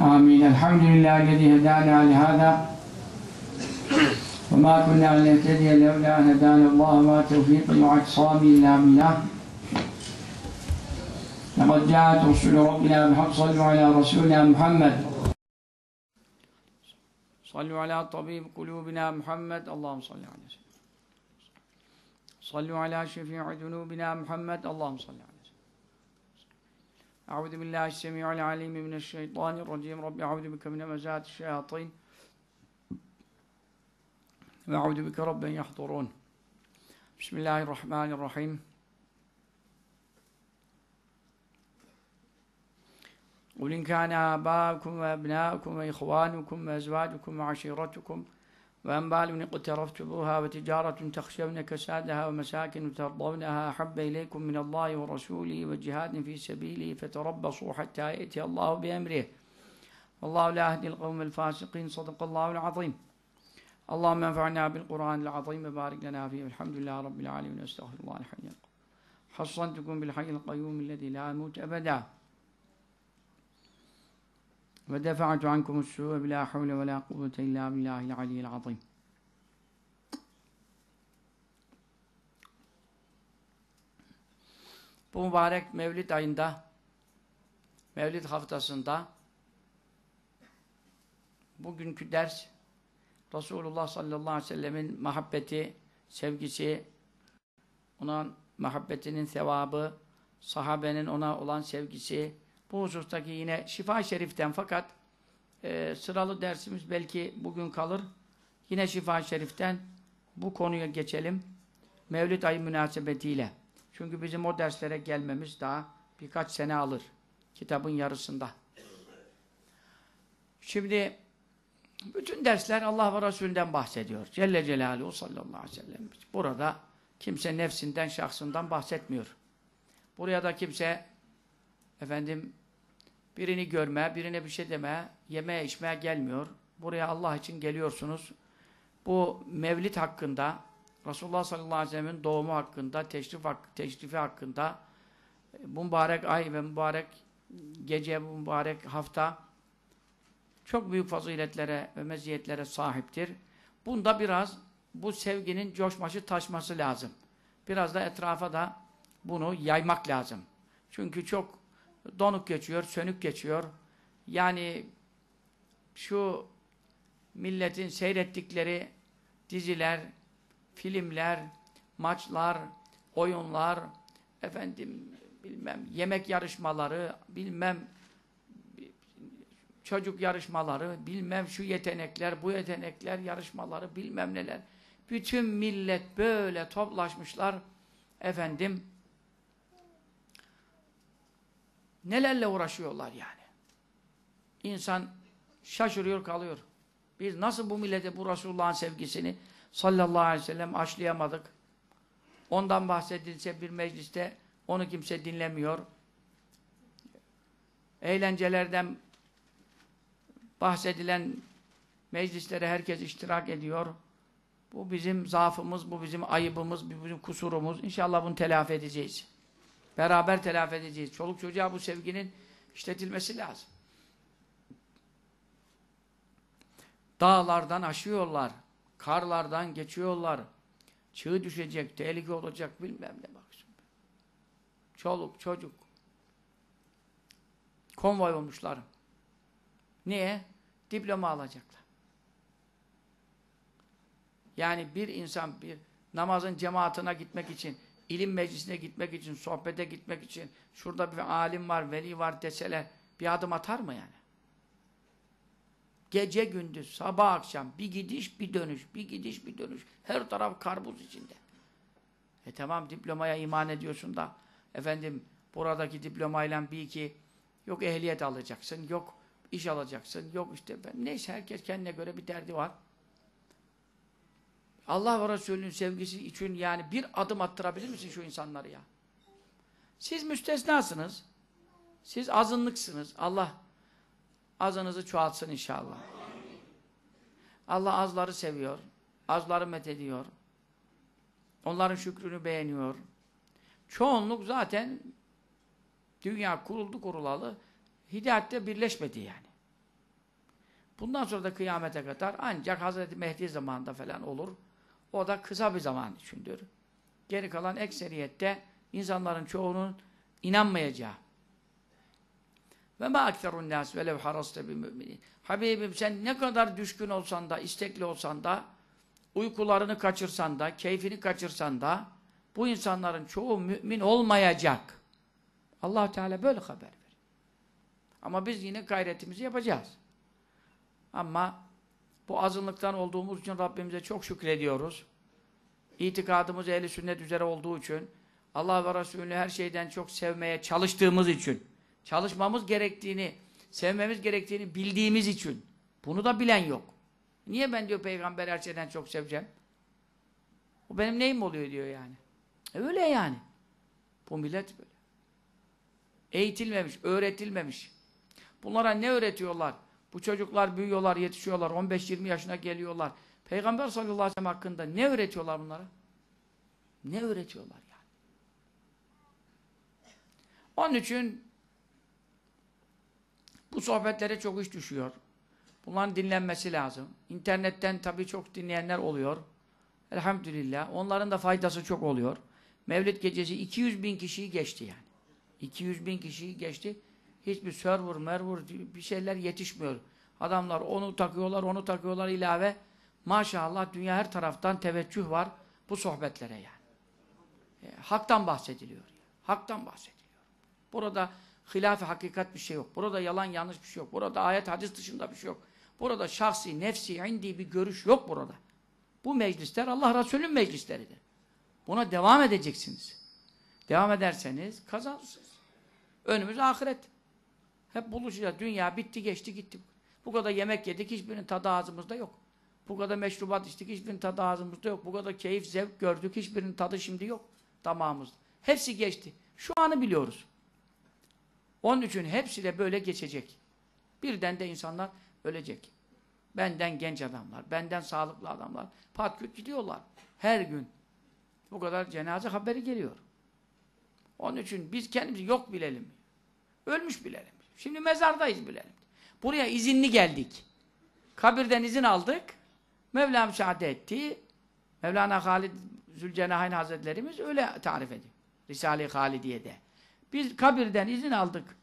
آمين الحمد لله الذي هدانا لهذا وما كنا لنهتدي لولا أن هدانا الله وما توفيقي واعتصامي إلا بالله لقد جاءت رسول ربنا بالحق صلوا على رسولنا محمد صلوا على طبيب قلوبنا محمد اللهم صل على سيدنا صلوا على شفيع ذنوبنا محمد اللهم صل على أعوذ بالله السميع العليم من الشيطان الرجيم رب أعوذ بك من مزات الشياطين وأعوذ بك رب يحضرون بسم الله الرحمن الرحيم قل إن كان آباؤكم وأبناؤكم وإخوانكم وأزواجكم وعشيرتكم وأنبال من اقترفتموها وتجارة تخشون كسادها ومساكن ترضونها أحب إليكم من الله ورسوله وجهاد في سبيله فتربصوا حتى يأتي الله بأمره والله لا أهدي القوم الفاسقين صدق الله العظيم اللهم انفعنا بالقرآن العظيم وبارك لنا فيه والحمد لله رب العالمين واستغفر الله الحي حصنتكم بالحي القيوم الذي لا يموت أبداً Ve defa'tu ankumussu ve bila havle ve la kuvvete illa billahil aliyyil azim. Bu mübarek Mevlid ayında, Mevlid haftasında bugünkü ders Resulullah sallallahu aleyhi ve sellemin muhabbeti, sevgisi, ona muhabbetinin sevabı, sahabenin ona olan sevgisi, bu husustaki yine Şifa Şerif'ten fakat e, sıralı dersimiz belki bugün kalır. Yine Şifa Şerif'ten bu konuya geçelim. Mevlid ayı münasebetiyle. Çünkü bizim o derslere gelmemiz daha birkaç sene alır. Kitabın yarısında. Şimdi bütün dersler Allah ve Resulünden bahsediyor. Celle Celaluhu sallallahu aleyhi ve sellem. Burada kimse nefsinden, şahsından bahsetmiyor. Buraya da kimse efendim birini görme, birine bir şey deme, yeme içmeye gelmiyor. Buraya Allah için geliyorsunuz. Bu mevlid hakkında, Resulullah sallallahu aleyhi ve sellem'in doğumu hakkında, teşrif hak, teşrifi hakkında, bu mübarek ay ve mübarek gece, bu mübarek hafta çok büyük faziletlere ve meziyetlere sahiptir. Bunda biraz bu sevginin coşması, taşması lazım. Biraz da etrafa da bunu yaymak lazım. Çünkü çok donuk geçiyor, sönük geçiyor. Yani şu milletin seyrettikleri diziler, filmler, maçlar, oyunlar, efendim bilmem yemek yarışmaları, bilmem çocuk yarışmaları, bilmem şu yetenekler, bu yetenekler yarışmaları, bilmem neler. Bütün millet böyle toplaşmışlar efendim Nelerle uğraşıyorlar yani. İnsan şaşırıyor kalıyor. Biz nasıl bu millete bu Resulullah'ın sevgisini sallallahu aleyhi ve sellem aşlayamadık. Ondan bahsedilse bir mecliste onu kimse dinlemiyor. Eğlencelerden bahsedilen meclislere herkes iştirak ediyor. Bu bizim zaafımız, bu bizim ayıbımız, bu bizim kusurumuz. İnşallah bunu telafi edeceğiz. Beraber telafi edeceğiz. Çoluk çocuğa bu sevginin işletilmesi lazım. Dağlardan aşıyorlar. Karlardan geçiyorlar. Çığ düşecek, tehlike olacak bilmem ne bak. Çoluk, çocuk. Konvoy olmuşlar. Niye? Diploma alacaklar. Yani bir insan bir namazın cemaatine gitmek için ilim meclisine gitmek için, sohbete gitmek için şurada bir alim var, veli var deseler bir adım atar mı yani? Gece gündüz, sabah akşam bir gidiş bir dönüş, bir gidiş bir dönüş. Her taraf karbuz içinde. E tamam diplomaya iman ediyorsun da efendim buradaki diplomayla bir iki yok ehliyet alacaksın, yok iş alacaksın, yok işte ben, neyse herkes kendine göre bir derdi var. Allah ve Resulünün sevgisi için yani bir adım attırabilir misin şu insanları ya? Siz müstesnasınız. Siz azınlıksınız. Allah azınızı çoğaltsın inşallah. Allah azları seviyor. Azları methediyor. Onların şükrünü beğeniyor. Çoğunluk zaten dünya kuruldu kurulalı hidayette birleşmedi yani. Bundan sonra da kıyamete kadar ancak Hazreti Mehdi zamanında falan olur. O da kısa bir zaman içindir. Geri kalan ekseriyette insanların çoğunun inanmayacağı. Ve ma akterun nas velev haraste bi müminin. Habibim sen ne kadar düşkün olsan da, istekli olsan da, uykularını kaçırsan da, keyfini kaçırsan da, bu insanların çoğu mümin olmayacak. allah Teala böyle haber verir. Ama biz yine gayretimizi yapacağız. Ama bu azınlıktan olduğumuz için Rabbimize çok şükrediyoruz. İtikadımız ehli sünnet üzere olduğu için, Allah ve Resulü'nü her şeyden çok sevmeye çalıştığımız için, çalışmamız gerektiğini, sevmemiz gerektiğini bildiğimiz için, bunu da bilen yok. Niye ben diyor peygamber her şeyden çok seveceğim? O benim neyim oluyor diyor yani. E öyle yani. Bu millet böyle. Eğitilmemiş, öğretilmemiş. Bunlara ne öğretiyorlar? Bu çocuklar büyüyorlar, yetişiyorlar, 15-20 yaşına geliyorlar. Peygamber sallallahu aleyhi ve sellem hakkında ne öğretiyorlar bunlara? Ne öğretiyorlar yani? Onun için bu sohbetlere çok iş düşüyor. Bunların dinlenmesi lazım. İnternetten tabii çok dinleyenler oluyor. Elhamdülillah. Onların da faydası çok oluyor. Mevlid gecesi 200 bin kişiyi geçti yani. 200 bin kişiyi geçti hiçbir server, mervur bir şeyler yetişmiyor. Adamlar onu takıyorlar, onu takıyorlar ilave. Maşallah dünya her taraftan teveccüh var bu sohbetlere yani. E, haktan bahsediliyor. Haktan bahsediliyor. Burada hilaf hakikat bir şey yok. Burada yalan yanlış bir şey yok. Burada ayet hadis dışında bir şey yok. Burada şahsi, nefsi, indi bir görüş yok burada. Bu meclisler Allah Resulü'nün meclisleridir. Buna devam edeceksiniz. Devam ederseniz kazanırsınız. Önümüz ahiret. Hep buluşacağız. Dünya bitti geçti gitti. Bu kadar yemek yedik hiçbirinin tadı ağzımızda yok. Bu kadar meşrubat içtik hiçbirinin tadı ağzımızda yok. Bu kadar keyif zevk gördük hiçbirinin tadı şimdi yok damağımızda. Hepsi geçti. Şu anı biliyoruz. Onun için hepsi de böyle geçecek. Birden de insanlar ölecek. Benden genç adamlar, benden sağlıklı adamlar pat küt gidiyorlar. Her gün bu kadar cenaze haberi geliyor. Onun için biz kendimizi yok bilelim. Ölmüş bilelim. Şimdi mezardayız bilelim. Buraya izinli geldik. Kabirden izin aldık. Mevla müsaade etti. Mevlana Halid Zülcenahayn Hazretlerimiz öyle tarif ediyor. Risale-i de. Biz kabirden izin aldık.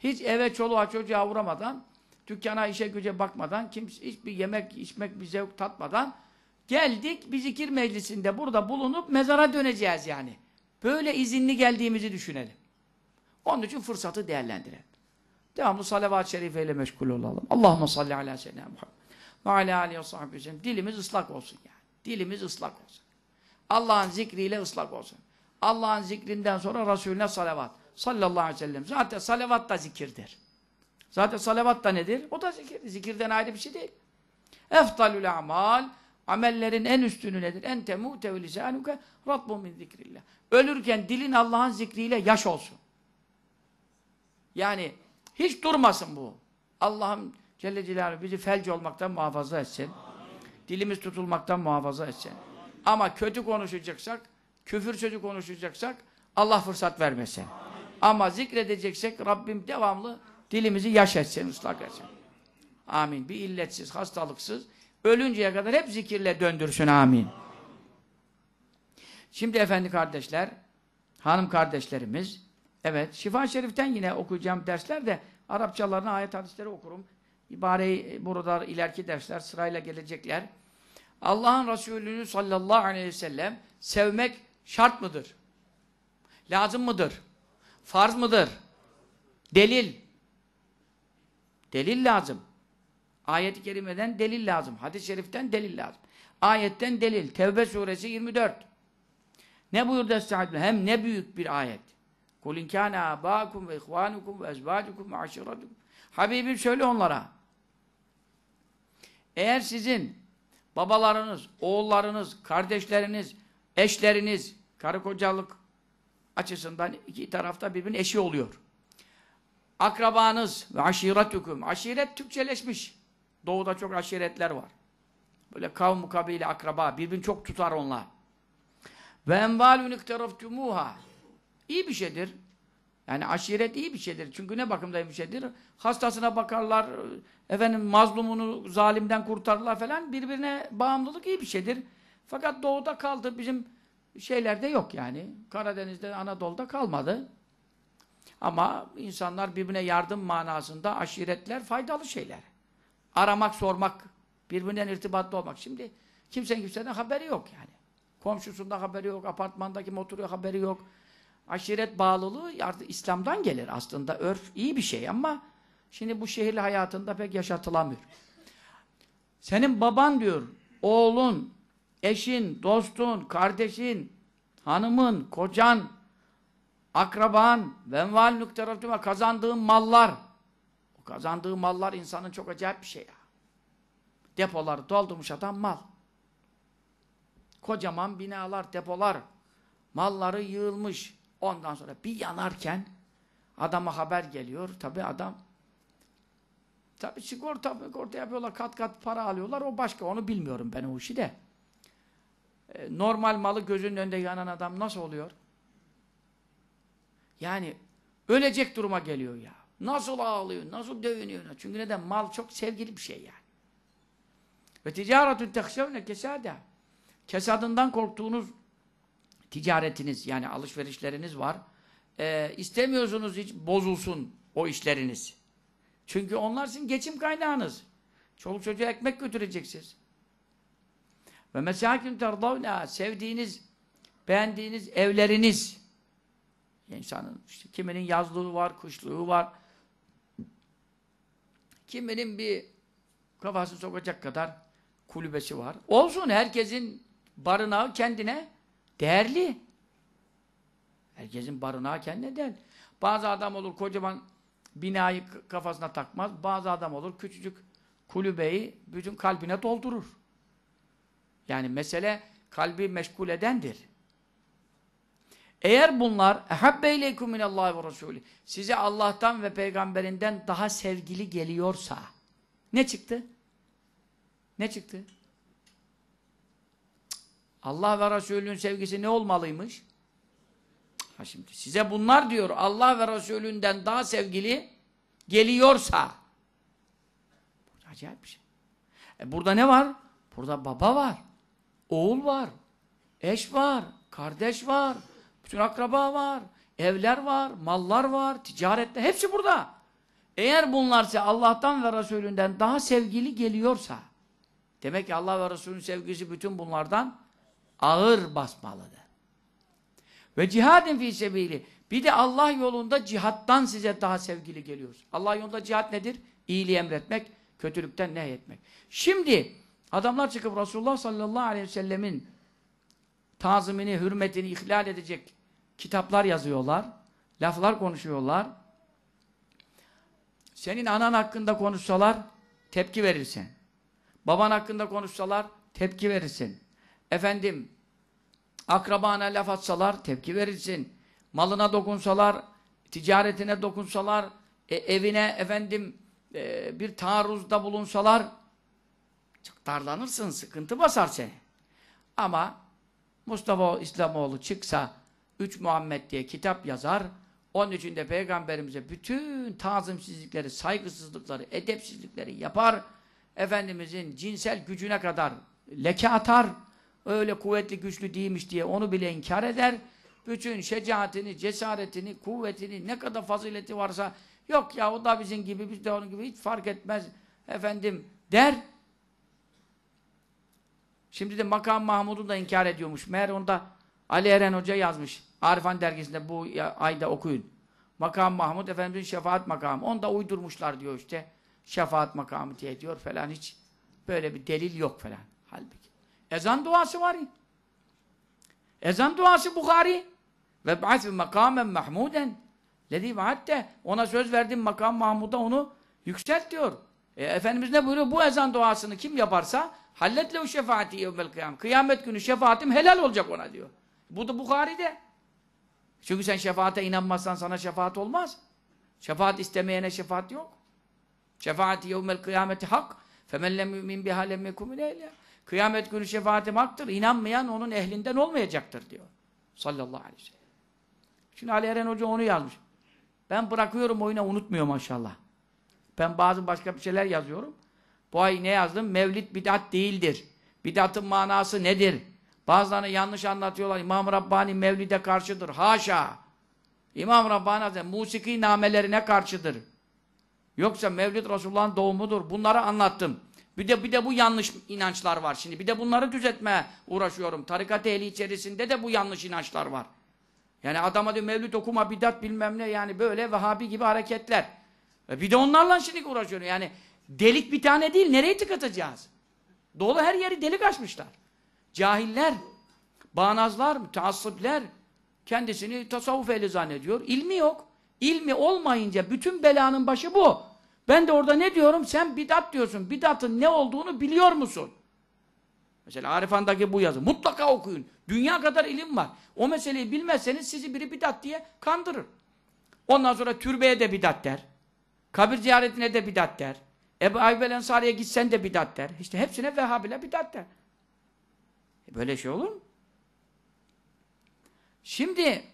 Hiç eve, çoluğa, çocuğa uğramadan, dükkana, işe, güce bakmadan, kimse, hiçbir yemek, içmek, bir zevk tatmadan geldik, bir zikir meclisinde burada bulunup mezara döneceğiz yani. Böyle izinli geldiğimizi düşünelim. Onun için fırsatı değerlendirelim. Devamlı salavat-ı şerifeyle meşgul olalım. Allahümme salli ala seyyidina Muhammed. Ve ala aleyhi ve sahbihi Dilimiz ıslak olsun yani. Dilimiz ıslak olsun. Allah'ın zikriyle ıslak olsun. Allah'ın zikrinden sonra Resulüne salavat. Sallallahu aleyhi ve sellem. Zaten salavat da zikirdir. Zaten salavat da nedir? O da zikir. Zikirden ayrı bir şey değil. Eftalül amal amellerin en üstünü nedir? En temute ve lisanuke rabbun min zikrillah. Ölürken dilin Allah'ın zikriyle yaş olsun. Yani hiç durmasın bu. Allah'ım Celle Celaluhu bizi felç olmaktan muhafaza etsin. Dilimiz tutulmaktan muhafaza etsin. Ama kötü konuşacaksak, küfür sözü konuşacaksak Allah fırsat vermesin. Ama zikredeceksek Rabbim devamlı dilimizi yaş etsin, ıslak etsin. Amin. Bir illetsiz, hastalıksız, ölünceye kadar hep zikirle döndürsün. Amin. Şimdi efendi kardeşler, hanım kardeşlerimiz Evet. Şifa Şerif'ten yine okuyacağım derslerde Arapçalarına ayet hadisleri okurum. İbareyi burada ileriki dersler sırayla gelecekler. Allah'ın Resulü'nü sallallahu aleyhi ve sellem sevmek şart mıdır? Lazım mıdır? Farz mıdır? Delil. Delil lazım. Ayet-i kerimeden delil lazım. Hadis-i şeriften delil lazım. Ayetten delil. Tevbe suresi 24. Ne buyurdu Estaizu Hem ne büyük bir ayet. Kul inkâne âbâkum ve ihvânukum ve ezbâcukum ve aşiratukum. Habibim söyle onlara. Eğer sizin babalarınız, oğullarınız, kardeşleriniz, eşleriniz, karı kocalık açısından iki tarafta birbirinin eşi oluyor. Akrabanız ve aşiretüküm. Aşiret Türkçeleşmiş. Doğuda çok aşiretler var. Böyle kavm, kabile, akraba. Birbirini çok tutar onlar. Ve envalün ikterefkumuha. İyi bir şeydir. Yani aşiret iyi bir şeydir. Çünkü ne bakımda iyi bir şeydir? Hastasına bakarlar, efendim mazlumunu zalimden kurtarırlar falan. Birbirine bağımlılık iyi bir şeydir. Fakat doğuda kaldı. Bizim şeylerde yok yani. Karadeniz'de, Anadolu'da kalmadı. Ama insanlar birbirine yardım manasında aşiretler faydalı şeyler. Aramak, sormak, birbirinden irtibatlı olmak. Şimdi kimsenin kimseden haberi yok yani. Komşusunda haberi yok, apartmandaki oturuyor haberi yok. Aşiret bağlılığı artık İslam'dan gelir aslında. Örf iyi bir şey ama şimdi bu şehirli hayatında pek yaşatılamıyor. Senin baban diyor, oğlun, eşin, dostun, kardeşin, hanımın, kocan, akraban, venval tarafıma kazandığın mallar. O kazandığı mallar insanın çok acayip bir şey ya. Depoları doldurmuş adam mal. Kocaman binalar, depolar. Malları yığılmış. Ondan sonra bir yanarken adama haber geliyor. Tabi adam tabi sigorta, sigorta yapıyorlar. Kat kat para alıyorlar. O başka. Onu bilmiyorum ben o işi de. E, normal malı gözünün önünde yanan adam nasıl oluyor? Yani ölecek duruma geliyor ya. Nasıl ağlıyor, nasıl dövünüyor? Çünkü neden? Mal çok sevgili bir şey yani. Ve ticaretün tehşevne kesada. Kesadından korktuğunuz ticaretiniz yani alışverişleriniz var. E, istemiyorsunuz hiç bozulsun o işleriniz. Çünkü onlar sizin geçim kaynağınız. Çoluk çocuğa ekmek götüreceksiniz. Ve mesakin terdavna sevdiğiniz, beğendiğiniz evleriniz. insanın işte kiminin yazlığı var, kışlığı var. Kiminin bir kafasını sokacak kadar kulübesi var. Olsun herkesin barınağı kendine Değerli. Herkesin barınağı kendine değer. Bazı adam olur kocaman binayı kafasına takmaz. Bazı adam olur küçücük kulübeyi bütün kalbine doldurur. Yani mesele kalbi meşgul edendir. Eğer bunlar ehabbe ileykum minallahi ve resulü size Allah'tan ve peygamberinden daha sevgili geliyorsa ne çıktı? Ne çıktı? Allah ve Resulünün sevgisi ne olmalıymış? Ha şimdi size bunlar diyor Allah ve Resulünden daha sevgili geliyorsa acayip bir şey. E burada ne var? Burada baba var. Oğul var. Eş var. Kardeş var. Bütün akraba var. Evler var. Mallar var. Ticarette. Hepsi burada. Eğer bunlar bunlarsa Allah'tan ve Resulünden daha sevgili geliyorsa demek ki Allah ve Resulünün sevgisi bütün bunlardan ağır basmalıdır. Ve cihadin fi sebili. Bir de Allah yolunda cihattan size daha sevgili geliyoruz. Allah yolunda cihat nedir? İyiliği emretmek, kötülükten nehyetmek. Şimdi adamlar çıkıp Resulullah sallallahu aleyhi ve sellemin tazimini, hürmetini ihlal edecek kitaplar yazıyorlar. Laflar konuşuyorlar. Senin anan hakkında konuşsalar tepki verirsin. Baban hakkında konuşsalar tepki verirsin. Efendim, akrabana laf atsalar tepki verirsin. Malına dokunsalar, ticaretine dokunsalar, e, evine efendim e, bir taarruzda bulunsalar çok darlanırsın, sıkıntı basar seni. Ama Mustafa İslamoğlu çıksa Üç Muhammed diye kitap yazar. Onun için de Peygamberimize bütün tazimsizlikleri, saygısızlıkları, edepsizlikleri yapar. Efendimizin cinsel gücüne kadar leke atar öyle kuvvetli güçlü değilmiş diye onu bile inkar eder. Bütün şecaatini, cesaretini, kuvvetini, ne kadar fazileti varsa yok ya o da bizim gibi, biz de onun gibi hiç fark etmez efendim der. Şimdi de Makam Mahmud'u da inkar ediyormuş. Meğer onda Ali Eren Hoca yazmış. Arifan dergisinde bu ayda okuyun. Makam Mahmud Efendimizin şefaat makamı. Onu da uydurmuşlar diyor işte. Şefaat makamı diye diyor falan hiç. Böyle bir delil yok falan. Halbuki. Ezan duası var Ezan duası Bukhari. Ve ba'si makamen mahmuden. Lezi vaatte. Ona söz verdim makam Mahmud'a onu yükselt diyor. E, Efendimiz ne buyuruyor? Bu ezan duasını kim yaparsa halletle halletlev şefaati yevmel kıyam. Kıyamet günü şefaatim helal olacak ona diyor. Bu da Bukhari'de. Çünkü sen şefaate inanmazsan sana şefaat olmaz. Şefaat istemeyene şefaat yok. Şefaati yevmel kıyameti hak. Femen lem yu'min biha lem yekum Kıyamet günü şefaatim haktır. İnanmayan onun ehlinden olmayacaktır diyor. Sallallahu aleyhi ve sellem. Şimdi Ali Eren Hoca onu yazmış. Ben bırakıyorum oyuna unutmuyor maşallah. Ben bazı başka bir şeyler yazıyorum. Bu ay ne yazdım? Mevlid bidat değildir. Bidatın manası nedir? Bazılarını yanlış anlatıyorlar. İmam Rabbani Mevlid'e karşıdır. Haşa! İmam Rabbani Hazretleri musiki namelerine karşıdır. Yoksa Mevlid Resulullah'ın doğumudur. Bunları anlattım. Bir de bir de bu yanlış inançlar var şimdi. Bir de bunları düzeltmeye uğraşıyorum. Tarikat ehli içerisinde de bu yanlış inançlar var. Yani adama diyor mevlüt okuma, bidat bilmem ne yani böyle Vehhabi gibi hareketler. E bir de onlarla şimdi uğraşıyorum. Yani delik bir tane değil, nereye tıkatacağız? Dolu her yeri delik açmışlar. Cahiller, bağnazlar, müteassıpler kendisini tasavvuf ehli zannediyor. İlmi yok. İlmi olmayınca bütün belanın başı bu. Ben de orada ne diyorum? Sen bidat diyorsun. Bidatın ne olduğunu biliyor musun? Mesela Arifan'daki bu yazı. Mutlaka okuyun. Dünya kadar ilim var. O meseleyi bilmezseniz sizi biri bidat diye kandırır. Ondan sonra türbeye de bidat der. Kabir ziyaretine de bidat der. Ebu Ayyub el Ensari'ye gitsen de bidat der. İşte hepsine Vehhabiler bidat der. E böyle şey olur mu? Şimdi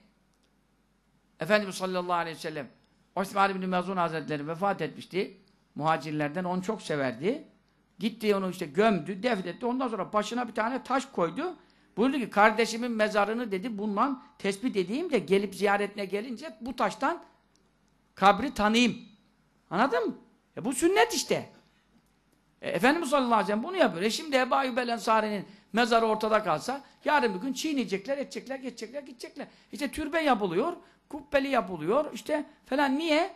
Efendimiz sallallahu aleyhi ve sellem Osman bin Mezun Hazretleri vefat etmişti. Muhacirlerden onu çok severdi. Gitti onu işte gömdü, defnetti. Ondan sonra başına bir tane taş koydu. Buyurdu ki kardeşimin mezarını dedi bundan tespit edeyim de gelip ziyaretine gelince bu taştan kabri tanıyayım. Anladın mı? E bu sünnet işte. E, Efendimiz sallallahu aleyhi ve sellem bunu yapıyor. E şimdi Ebu Ayyub el Ensari'nin mezarı ortada kalsa yarın bir gün çiğneyecekler, edecekler, geçecekler, gidecekler. İşte türbe yapılıyor kubbeli yapılıyor. İşte falan niye?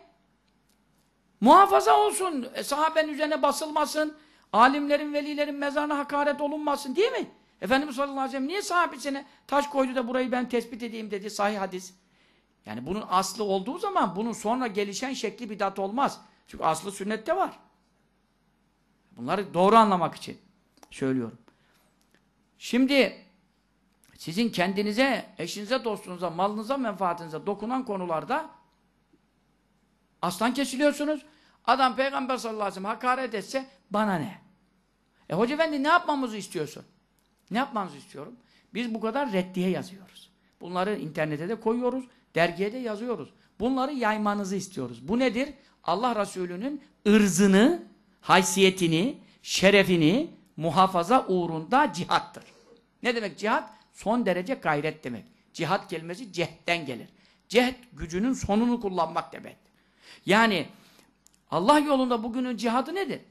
Muhafaza olsun. E, sahabenin üzerine basılmasın. Alimlerin, velilerin mezarına hakaret olunmasın değil mi? Efendimiz sallallahu aleyhi ve sellem niye sahabesine taş koydu da burayı ben tespit edeyim dedi sahih hadis. Yani bunun aslı olduğu zaman bunun sonra gelişen şekli bidat olmaz. Çünkü aslı sünnette var. Bunları doğru anlamak için söylüyorum. Şimdi sizin kendinize, eşinize, dostunuza, malınıza, menfaatinize dokunan konularda aslan kesiliyorsunuz. Adam Peygamber sallallahu aleyhi ve sellem hakaret etse bana ne? E Hoca Efendi ne yapmamızı istiyorsun? Ne yapmanızı istiyorum? Biz bu kadar reddiye yazıyoruz. Bunları internete de koyuyoruz, dergiye de yazıyoruz. Bunları yaymanızı istiyoruz. Bu nedir? Allah Resulü'nün ırzını, haysiyetini, şerefini muhafaza uğrunda cihattır. Ne demek cihat? son derece gayret demek. Cihat kelimesi cehden gelir. Cehd gücünün sonunu kullanmak demek. Yani Allah yolunda bugünün cihadı nedir?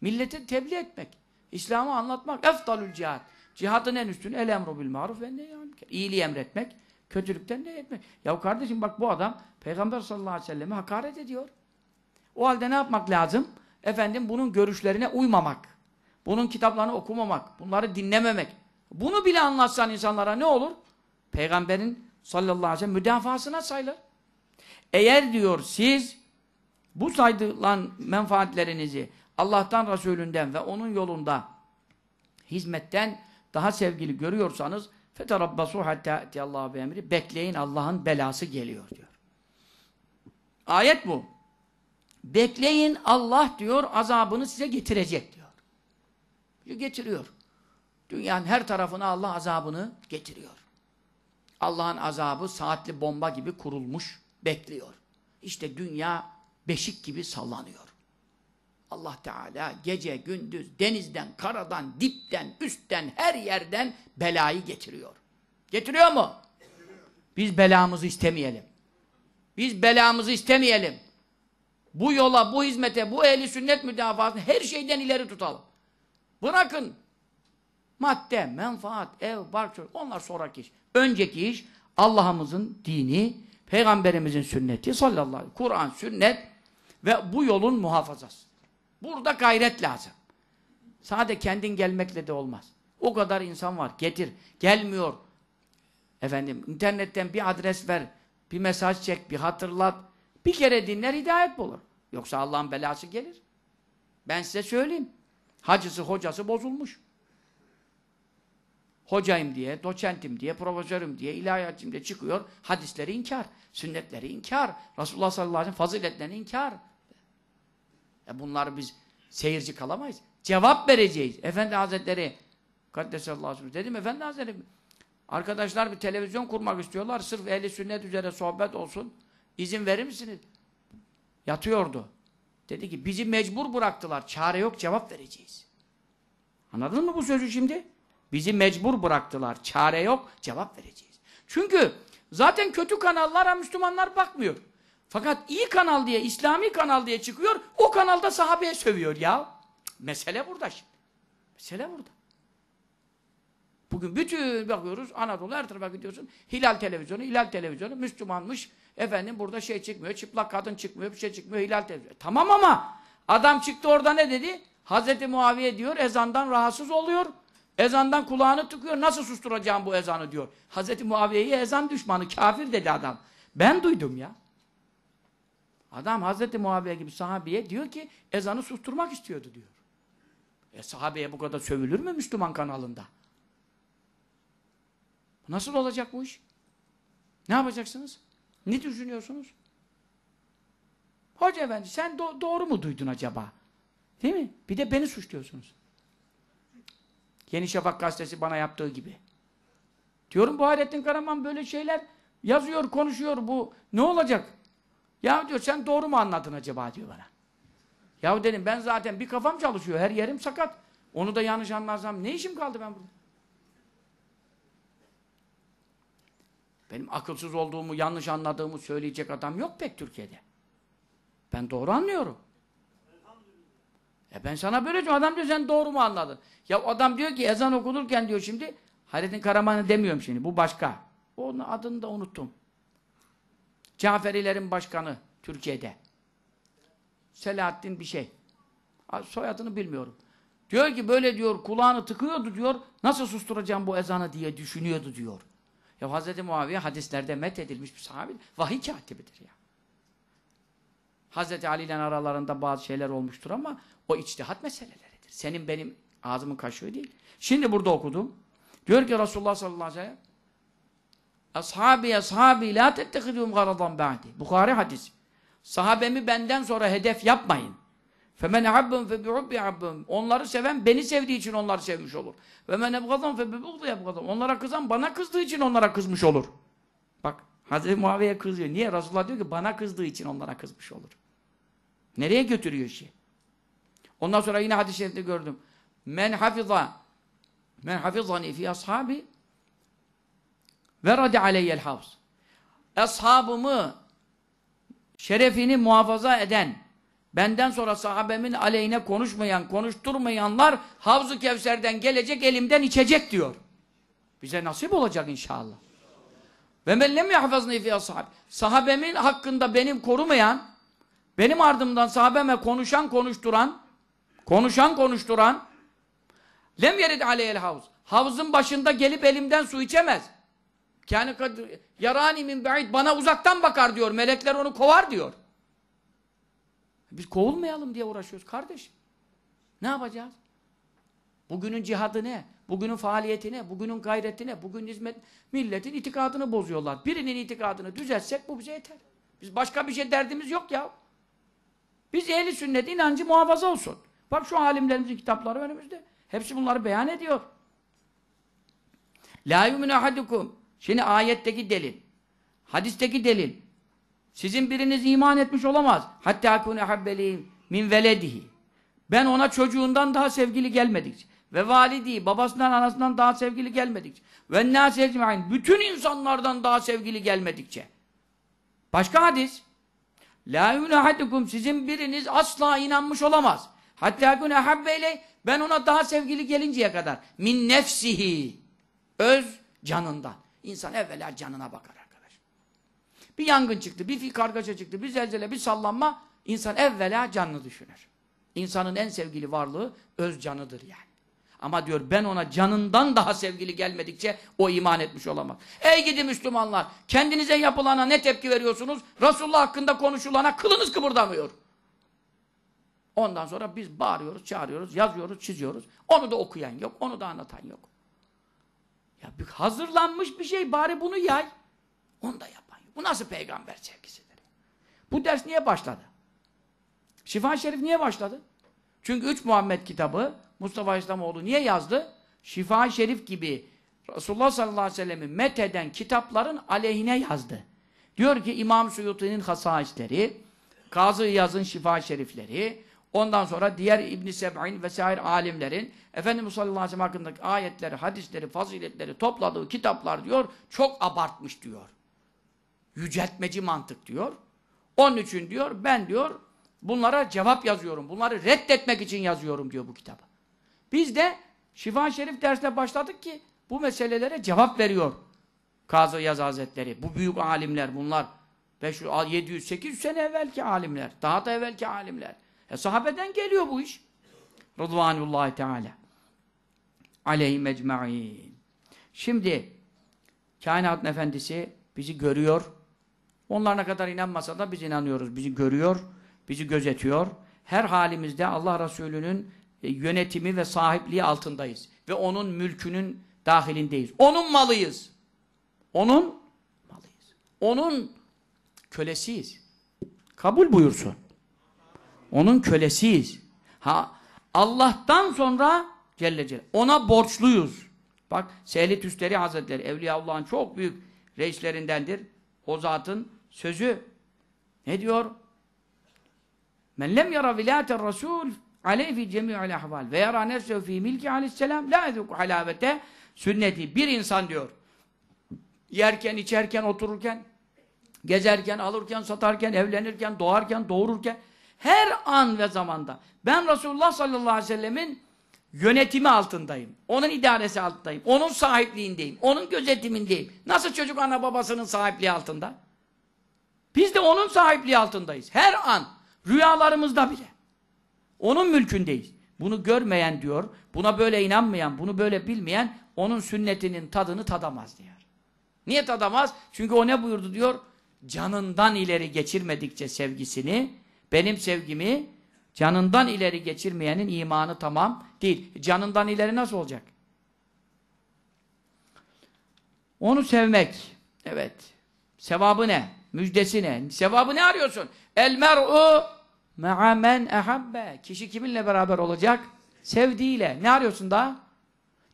Millete tebliğ etmek. İslam'ı anlatmak. Eftalül cihat. Cihadın en üstünü el emru bil maruf ve neyan. İyiliği emretmek. Kötülükten ne etmek. Ya kardeşim bak bu adam Peygamber sallallahu aleyhi ve selleme hakaret ediyor. O halde ne yapmak lazım? Efendim bunun görüşlerine uymamak. Bunun kitaplarını okumamak. Bunları dinlememek. Bunu bile anlatsan insanlara ne olur? Peygamberin sallallahu aleyhi ve sellem müdafasına sayılır. Eğer diyor siz bu saydılan menfaatlerinizi Allah'tan Resulünden ve onun yolunda hizmetten daha sevgili görüyorsanız فَتَرَبَّصُوا حَتَّى اَتِيَ emri Bekleyin Allah'ın belası geliyor diyor. Ayet bu. Bekleyin Allah diyor azabını size getirecek diyor. Getiriyor. Dünyanın her tarafına Allah azabını getiriyor. Allah'ın azabı saatli bomba gibi kurulmuş, bekliyor. İşte dünya beşik gibi sallanıyor. Allah Teala gece gündüz denizden, karadan, dipten, üstten, her yerden belayı getiriyor. Getiriyor mu? Biz belamızı istemeyelim. Biz belamızı istemeyelim. Bu yola, bu hizmete, bu ehli sünnet müdafasını her şeyden ileri tutalım. Bırakın Madde, menfaat, ev, bark, onlar sonraki iş. Önceki iş Allah'ımızın dini, Peygamberimizin sünneti sallallahu aleyhi ve Sellem, Kur'an, sünnet ve bu yolun muhafazası. Burada gayret lazım. Sadece kendin gelmekle de olmaz. O kadar insan var. Getir. Gelmiyor. Efendim internetten bir adres ver. Bir mesaj çek. Bir hatırlat. Bir kere dinler hidayet bulur. Yoksa Allah'ın belası gelir. Ben size söyleyeyim. Hacısı hocası bozulmuş hocayım diye, doçentim diye, profesörüm diye, ilahiyatçım diye çıkıyor. Hadisleri inkar, sünnetleri inkar, Resulullah sallallahu aleyhi ve sellem faziletlerini inkar. E bunları biz seyirci kalamayız. Cevap vereceğiz. Efendi Hazretleri Kaddesallahu dedim Efendi Hazretleri arkadaşlar bir televizyon kurmak istiyorlar. Sırf ehli sünnet üzere sohbet olsun. İzin verir misiniz? Yatıyordu. Dedi ki bizi mecbur bıraktılar. Çare yok cevap vereceğiz. Anladın mı bu sözü şimdi? Bizi mecbur bıraktılar. Çare yok. Cevap vereceğiz. Çünkü zaten kötü kanallara Müslümanlar bakmıyor. Fakat iyi kanal diye, İslami kanal diye çıkıyor. O kanalda sahabeye sövüyor ya. Mesele burada şimdi. Mesele burada. Bugün bütün bakıyoruz Anadolu her tarafa gidiyorsun. Hilal televizyonu, Hilal televizyonu Müslümanmış. Efendim burada şey çıkmıyor, çıplak kadın çıkmıyor, bir şey çıkmıyor, Hilal televizyonu. Tamam ama adam çıktı orada ne dedi? Hazreti Muaviye diyor ezandan rahatsız oluyor. Ezandan kulağını tıkıyor. Nasıl susturacağım bu ezanı diyor. Hazreti Muaviye'ye ezan düşmanı, kafir dedi adam. Ben duydum ya. Adam Hazreti Muaviye gibi sahabeye diyor ki ezanı susturmak istiyordu diyor. E sahabeye bu kadar sövülür mü Müslüman kanalında? Nasıl olacak bu iş? Ne yapacaksınız? Ne düşünüyorsunuz? Hoca efendi sen do doğru mu duydun acaba? Değil mi? Bir de beni suçluyorsunuz. Yeni Şafak gazetesi bana yaptığı gibi. Diyorum Buhayrettin Karaman böyle şeyler yazıyor, konuşuyor bu. Ne olacak? Ya diyor sen doğru mu anladın acaba diyor bana. Ya dedim ben zaten bir kafam çalışıyor, her yerim sakat. Onu da yanlış anlarsam ne işim kaldı ben burada? Benim akılsız olduğumu, yanlış anladığımı söyleyecek adam yok pek Türkiye'de. Ben doğru anlıyorum. E ben sana böyle diyorum. Adam diyor sen doğru mu anladın? Ya adam diyor ki ezan okunurken diyor şimdi Hayrettin Karaman'ı demiyorum şimdi. Bu başka. Onun adını da unuttum. Caferilerin başkanı Türkiye'de. Selahattin bir şey. Soyadını bilmiyorum. Diyor ki böyle diyor kulağını tıkıyordu diyor. Nasıl susturacağım bu ezanı diye düşünüyordu diyor. Ya Hz. Muaviye hadislerde met edilmiş bir sahabi. Vahiy katibidir ya. Hz. Ali ile aralarında bazı şeyler olmuştur ama o içtihat meseleleridir. Senin benim ağzımın kaşığı değil. Şimdi burada okudum. Diyor ki Resulullah sallallahu aleyhi ve sellem Ashabi ashabi la tettehidum garadan ba'di. Bukhari hadis. Sahabemi benden sonra hedef yapmayın. Femen habbun fe bi'ubbi habbun. Onları seven beni sevdiği için onları sevmiş olur. Ve men ebgadan fe bi'ubbi ebgadan. Onlara kızan bana kızdığı için onlara kızmış olur. Bak Hazreti Muaviye kızıyor. Niye? Resulullah diyor ki bana kızdığı için onlara kızmış olur. Nereye götürüyor şey? Ondan sonra yine hadis-i şerifte gördüm. Men hafıza, men hafizani fi ashabi ve radi aleyyel hafz. Ashabımı şerefini muhafaza eden benden sonra sahabemin aleyhine konuşmayan, konuşturmayanlar Havzu Kevser'den gelecek, elimden içecek diyor. Bize nasip olacak inşallah. Ve mellem yahfazni fi ashab. Sahabemin hakkında benim korumayan, benim ardımdan sahabeme konuşan, konuşturan Konuşan konuşturan lem yerid aleyhel havuz. Havuzun başında gelip elimden su içemez. Yani yarani min ba'id bana uzaktan bakar diyor. Melekler onu kovar diyor. Biz kovulmayalım diye uğraşıyoruz kardeş. Ne yapacağız? Bugünün cihadı ne? Bugünün faaliyeti ne? Bugünün gayreti ne? Bugün hizmet milletin itikadını bozuyorlar. Birinin itikadını düzeltsek bu bize yeter. Biz başka bir şey derdimiz yok ya. Biz ehli sünnet inancı muhafaza olsun. Bak şu alimlerimizin kitapları önümüzde. Hepsi bunları beyan ediyor. La yumine hadukum. Şimdi ayetteki delil. Hadisteki delil. Sizin biriniz iman etmiş olamaz. Hatta kune habbeliyim min veledihi. Ben ona çocuğundan daha sevgili gelmedikçe Ve validi, babasından, anasından daha sevgili gelmedikçe. Ve nâsecmain. Bütün insanlardan daha sevgili gelmedikçe. Başka hadis. La yunahatukum. Sizin biriniz asla inanmış olamaz. Hatta gün ehabbeyle ben ona daha sevgili gelinceye kadar. Min nefsihi. Öz canından. İnsan evvela canına bakar arkadaş. Bir yangın çıktı, bir kargaşa çıktı, bir zelzele, bir sallanma. İnsan evvela canını düşünür. İnsanın en sevgili varlığı öz canıdır yani. Ama diyor ben ona canından daha sevgili gelmedikçe o iman etmiş olamaz. Ey gidi Müslümanlar kendinize yapılana ne tepki veriyorsunuz? Resulullah hakkında konuşulana kılınız kıpırdamıyor. Ondan sonra biz bağırıyoruz, çağırıyoruz, yazıyoruz, çiziyoruz. Onu da okuyan yok, onu da anlatan yok. Ya bir hazırlanmış bir şey bari bunu yay. Onu da yapan yok. Bu nasıl peygamber sevgisidir? Bu ders niye başladı? Şifa Şerif niye başladı? Çünkü üç Muhammed kitabı Mustafa İslamoğlu niye yazdı? Şifa Şerif gibi Resulullah sallallahu aleyhi ve sellem'i metheden kitapların aleyhine yazdı. Diyor ki İmam Suyuti'nin hasaisleri, Kazı Yaz'ın şifa şerifleri, Ondan sonra diğer İbn Seb'in vesaire alimlerin Efendimiz sallallahu aleyhi ve sellem hakkındaki ayetleri, hadisleri, faziletleri topladığı kitaplar diyor, çok abartmış diyor. Yüceltmeci mantık diyor. Onun için diyor, ben diyor, bunlara cevap yazıyorum. Bunları reddetmek için yazıyorum diyor bu kitabı. Biz de Şifa Şerif dersine başladık ki bu meselelere cevap veriyor. Kazı Yaz Hazretleri, bu büyük alimler bunlar. 500, 700, 800 sene evvelki alimler, daha da evvelki alimler. E sahabeden geliyor bu iş. Rıdvanullahi Teala. Aleyhim ecma'in. Şimdi kainatın efendisi bizi görüyor. Onlarına kadar inanmasa da biz inanıyoruz. Bizi görüyor, bizi gözetiyor. Her halimizde Allah Resulü'nün e, yönetimi ve sahipliği altındayız. Ve onun mülkünün dahilindeyiz. Onun malıyız. Onun malıyız. Onun kölesiyiz. Kabul buyursun. Onun kölesiyiz. Ha Allah'tan sonra Celle Celle. Ona borçluyuz. Bak Sehli Tüsteri Hazretleri Evliyaullah'ın çok büyük reislerindendir. O zatın sözü ne diyor? Men lem yara vilater rasul aleyhi cemi'ul ahval ve yara nefsehu fi milki aleyhisselam la ezuku halavete sünneti. Bir insan diyor. Yerken, içerken, otururken, gezerken, alırken, satarken, evlenirken, doğarken, doğururken her an ve zamanda. Ben Resulullah sallallahu aleyhi ve sellemin yönetimi altındayım. Onun idaresi altındayım. Onun sahipliğindeyim. Onun gözetimindeyim. Nasıl çocuk ana babasının sahipliği altında? Biz de onun sahipliği altındayız. Her an. Rüyalarımızda bile. Onun mülkündeyiz. Bunu görmeyen diyor, buna böyle inanmayan, bunu böyle bilmeyen onun sünnetinin tadını tadamaz diyor. Niye tadamaz? Çünkü o ne buyurdu diyor? Canından ileri geçirmedikçe sevgisini benim sevgimi canından ileri geçirmeyenin imanı tamam değil. Canından ileri nasıl olacak? Onu sevmek. Evet. Sevabı ne? Müjdesi ne? Sevabı ne arıyorsun? El mer'u ma'a men ehabbe. Kişi kiminle beraber olacak? Sevdiğiyle. Ne arıyorsun daha?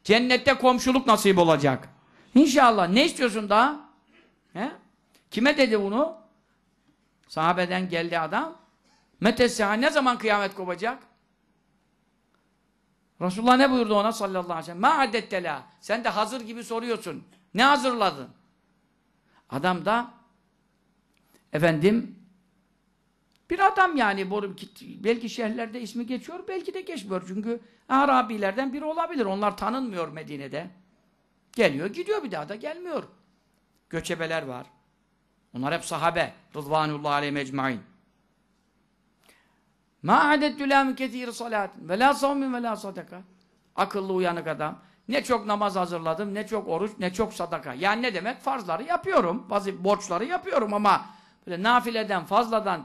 Cennette komşuluk nasip olacak. İnşallah. Ne istiyorsun daha? He? Kime dedi bunu? Sahabeden geldi adam. Metesseha ne zaman kıyamet kopacak? Resulullah ne buyurdu ona sallallahu aleyhi ve sellem? Ma addettela. Sen de hazır gibi soruyorsun. Ne hazırladın? Adam da efendim bir adam yani belki şehirlerde ismi geçiyor, belki de geçmiyor. Çünkü Arabilerden biri olabilir. Onlar tanınmıyor Medine'de. Geliyor, gidiyor bir daha da gelmiyor. Göçebeler var. Onlar hep sahabe. Rıdvanullah aleyhi mecmain. Ma adettü la mükethiri salatin ve la savmin ve la sadaka. Akıllı uyanık adam. Ne çok namaz hazırladım, ne çok oruç, ne çok sadaka. Yani ne demek? Farzları yapıyorum. Bazı borçları yapıyorum ama böyle nafileden, fazladan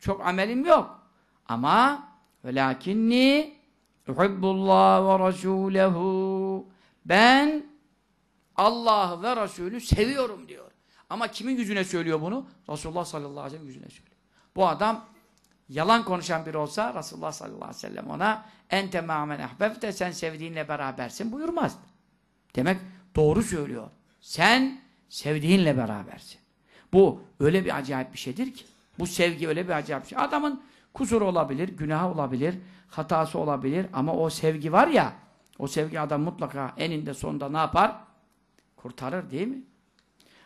çok amelim yok. Ama velakinni uhibbullah ve rasûlehu ben Allah'ı ve Resulü seviyorum diyor. Ama kimin yüzüne söylüyor bunu? Resulullah sallallahu aleyhi ve sellem yüzüne söylüyor. Bu adam yalan konuşan biri olsa Resulullah sallallahu aleyhi ve sellem ona en temamen ahbebte sen sevdiğinle berabersin buyurmaz. Demek doğru söylüyor. Sen sevdiğinle berabersin. Bu öyle bir acayip bir şeydir ki. Bu sevgi öyle bir acayip bir şey. Adamın kusuru olabilir, günahı olabilir, hatası olabilir ama o sevgi var ya o sevgi adam mutlaka eninde sonunda ne yapar? Kurtarır değil mi?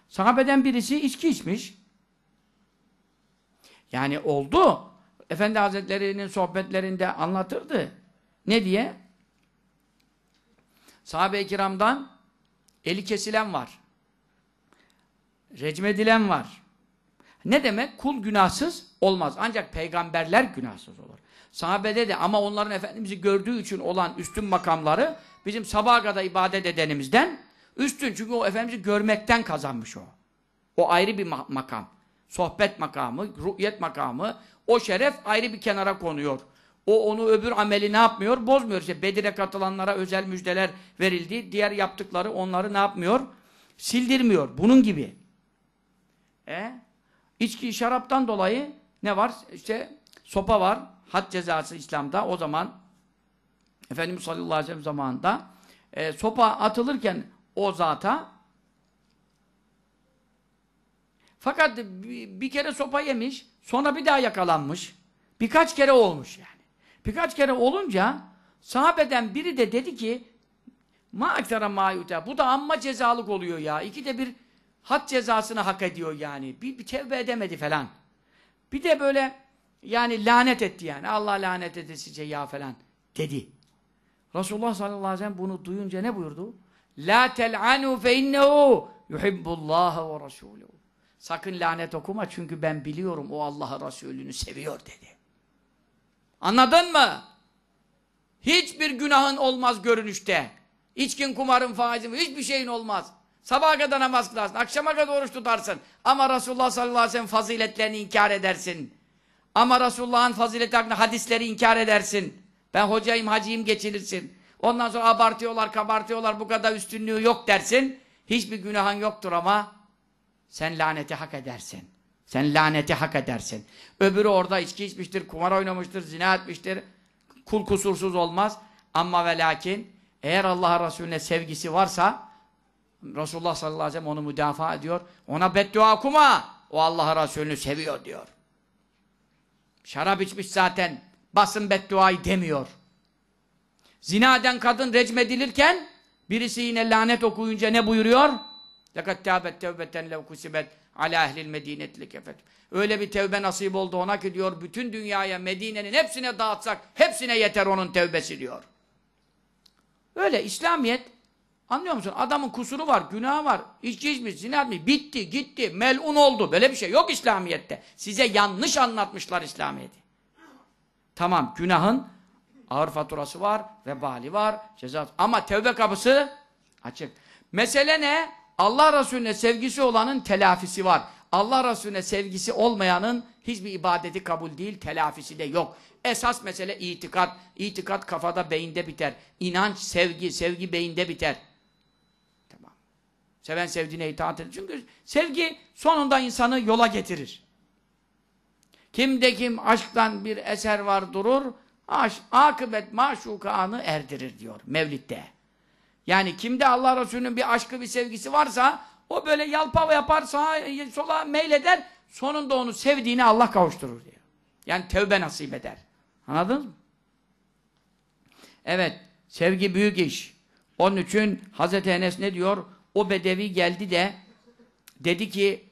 Sahabeden birisi içki içmiş. Yani oldu. Efendi Hazretleri'nin sohbetlerinde anlatırdı. Ne diye? Sahabe-i kiramdan eli kesilen var. Recmedilen var. Ne demek? Kul günahsız olmaz. Ancak peygamberler günahsız olur. Sahabede de ama onların Efendimiz'i gördüğü için olan üstün makamları bizim sabaha kadar ibadet edenimizden üstün. Çünkü o Efendimiz'i görmekten kazanmış o. O ayrı bir makam. Sohbet makamı, rüyet makamı, o şeref ayrı bir kenara konuyor. O onu öbür ameli ne yapmıyor? Bozmuyor. İşte Bedir'e katılanlara özel müjdeler verildi. Diğer yaptıkları onları ne yapmıyor? Sildirmiyor. Bunun gibi. E? İçki, şaraptan dolayı ne var? İşte sopa var. Had cezası İslam'da. O zaman Efendimiz sallallahu aleyhi ve sellem zamanında e, sopa atılırken o zata Fakat bir kere sopa yemiş, sonra bir daha yakalanmış. Birkaç kere olmuş yani. Birkaç kere olunca sahabeden biri de dedi ki ma aktara ma yuta. Bu da amma cezalık oluyor ya. İki de bir had cezasını hak ediyor yani. Bir, bir tevbe edemedi falan. Bir de böyle yani lanet etti yani. Allah lanet edesice ya falan dedi. Resulullah sallallahu aleyhi ve sellem bunu duyunca ne buyurdu? La tel'anu fe innehu yuhibbullah ve rasuluhu. Sakın lanet okuma çünkü ben biliyorum o Allah'ı Resulünü seviyor dedi. Anladın mı? Hiçbir günahın olmaz görünüşte. İçkin, kumarın, faizin, hiçbir şeyin olmaz. Sabaha kadar namaz kılarsın, akşama kadar oruç tutarsın. Ama Resulullah sallallahu aleyhi ve sellem faziletlerini inkar edersin. Ama Resulullah'ın fazileti hakkında hadisleri inkar edersin. Ben hocayım, hacıyım geçinirsin. Ondan sonra abartıyorlar, kabartıyorlar, bu kadar üstünlüğü yok dersin. Hiçbir günahın yoktur ama sen laneti hak edersin. Sen laneti hak edersin. Öbürü orada içki içmiştir, kumar oynamıştır, zina etmiştir. Kul kusursuz olmaz. Ama ve lakin eğer Allah'a Resulüne sevgisi varsa Resulullah sallallahu aleyhi ve sellem onu müdafaa ediyor. Ona beddua okuma. O Allah'a Resulünü seviyor diyor. Şarap içmiş zaten. Basın bedduayı demiyor. Zinaden eden kadın recmedilirken birisi yine lanet okuyunca ne buyuruyor? لَقَدْ تَابَتْ تَوْبَةً لَوْ كُسِبَتْ عَلَى اَهْلِ الْمَد۪ينَةِ لِكَفَتْ Öyle bir tevbe nasip oldu ona ki diyor, bütün dünyaya, Medine'nin hepsine dağıtsak, hepsine yeter onun tevbesi diyor. Öyle İslamiyet, anlıyor musun? Adamın kusuru var, günahı var, içki mi, zinat etmiş, bitti, gitti, melun oldu. Böyle bir şey yok İslamiyet'te. Size yanlış anlatmışlar İslamiyet'i. Tamam, günahın ağır faturası var, vebali var, cezası. Ama tevbe kapısı açık. Mesele ne? Allah Resulüne sevgisi olanın telafisi var. Allah Resulüne sevgisi olmayanın hiçbir ibadeti kabul değil, telafisi de yok. Esas mesele itikat. İtikat kafada, beyinde biter. İnanç, sevgi, sevgi beyinde biter. Tamam. Seven sevdiğine itaat eder. Çünkü sevgi sonunda insanı yola getirir. Kimde kim aşktan bir eser var durur, aş, akıbet maşukanı erdirir diyor Mevlid'de. Yani kimde Allah Resulü'nün bir aşkı bir sevgisi varsa o böyle yalpa yapar sağa sola meyleder sonunda onu sevdiğini Allah kavuşturur diyor. Yani tevbe nasip eder. Anladınız mı? Evet. Sevgi büyük iş. Onun için Hazreti Enes ne diyor? O bedevi geldi de dedi ki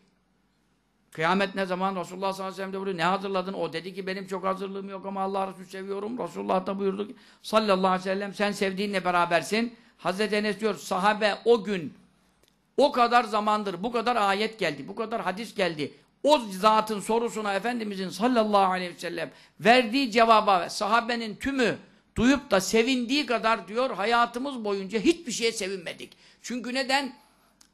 Kıyamet ne zaman? Resulullah sallallahu aleyhi ve sellem de buyuruyor. Ne hazırladın? O dedi ki benim çok hazırlığım yok ama Allah Resulü seviyorum. Resulullah da buyurdu ki sallallahu aleyhi ve sellem sen sevdiğinle berabersin. Hazreti Enes diyor sahabe o gün o kadar zamandır bu kadar ayet geldi, bu kadar hadis geldi. O zatın sorusuna Efendimizin sallallahu aleyhi ve sellem verdiği cevaba sahabenin tümü duyup da sevindiği kadar diyor hayatımız boyunca hiçbir şeye sevinmedik. Çünkü neden?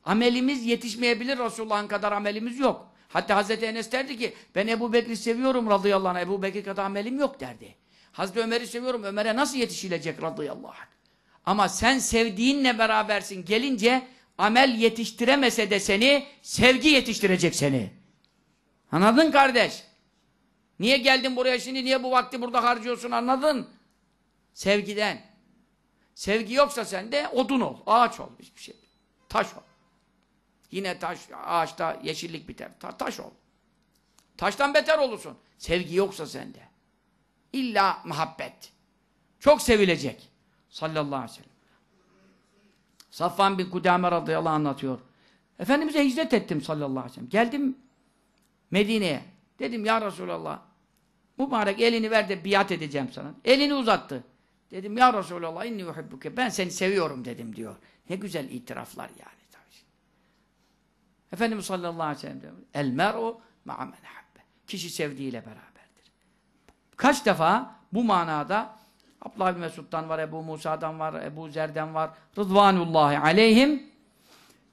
Amelimiz yetişmeyebilir Resulullah'ın kadar amelimiz yok. Hatta Hazreti Enes derdi ki ben Ebu Bekir'i seviyorum radıyallahu anh. Ebu Bekir kadar amelim yok derdi. Hazreti Ömer'i seviyorum. Ömer'e nasıl yetişilecek radıyallahu anh. Ama sen sevdiğinle berabersin. Gelince amel yetiştiremese de seni, sevgi yetiştirecek seni. Anladın kardeş? Niye geldin buraya şimdi, niye bu vakti burada harcıyorsun anladın? Sevgiden. Sevgi yoksa sende odun ol, ağaç ol, hiçbir şey. Taş ol. Yine taş, ağaçta yeşillik biter. Ta taş ol. Taştan beter olursun. Sevgi yoksa sende. İlla muhabbet. Çok sevilecek. Sallallahu aleyhi ve sellem. Safvan bin Kudame radıyallahu anlatıyor. Efendimiz'e hicret ettim sallallahu aleyhi ve sellem. Geldim Medine'ye. Dedim ya Resulallah mübarek elini ver de biat edeceğim sana. Elini uzattı. Dedim ya Resulallah inni uhibbuke ben seni seviyorum dedim diyor. Ne güzel itiraflar yani. Tabii. Efendimiz sallallahu aleyhi ve sellem diyor. El mer'u ma'amen habbe. Kişi sevdiğiyle beraberdir. Kaç defa bu manada Abdullah bin Mesud'dan var, Ebu Musa'dan var, Ebu Zer'den var. Rıdvanullahi aleyhim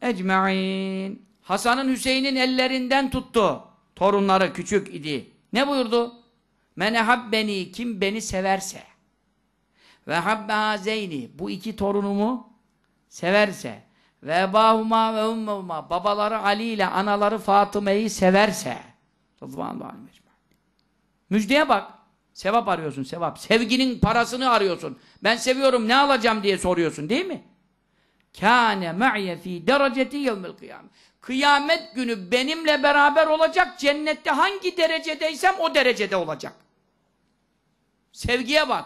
ecma'in. Hasan'ın Hüseyin'in ellerinden tuttu. Torunları küçük idi. Ne buyurdu? beni kim beni severse ve habbeha zeyni bu iki torunumu severse ve ebahuma ve ummehuma babaları Ali ile anaları Fatıma'yı severse Rıdvan Müjdeye bak. Sevap arıyorsun sevap. Sevginin parasını arıyorsun. Ben seviyorum ne alacağım diye soruyorsun değil mi? Kâne me'ye fî dereceti yevmil kıyamet. Kıyamet günü benimle beraber olacak. Cennette hangi derecedeysem o derecede olacak. Sevgiye bak.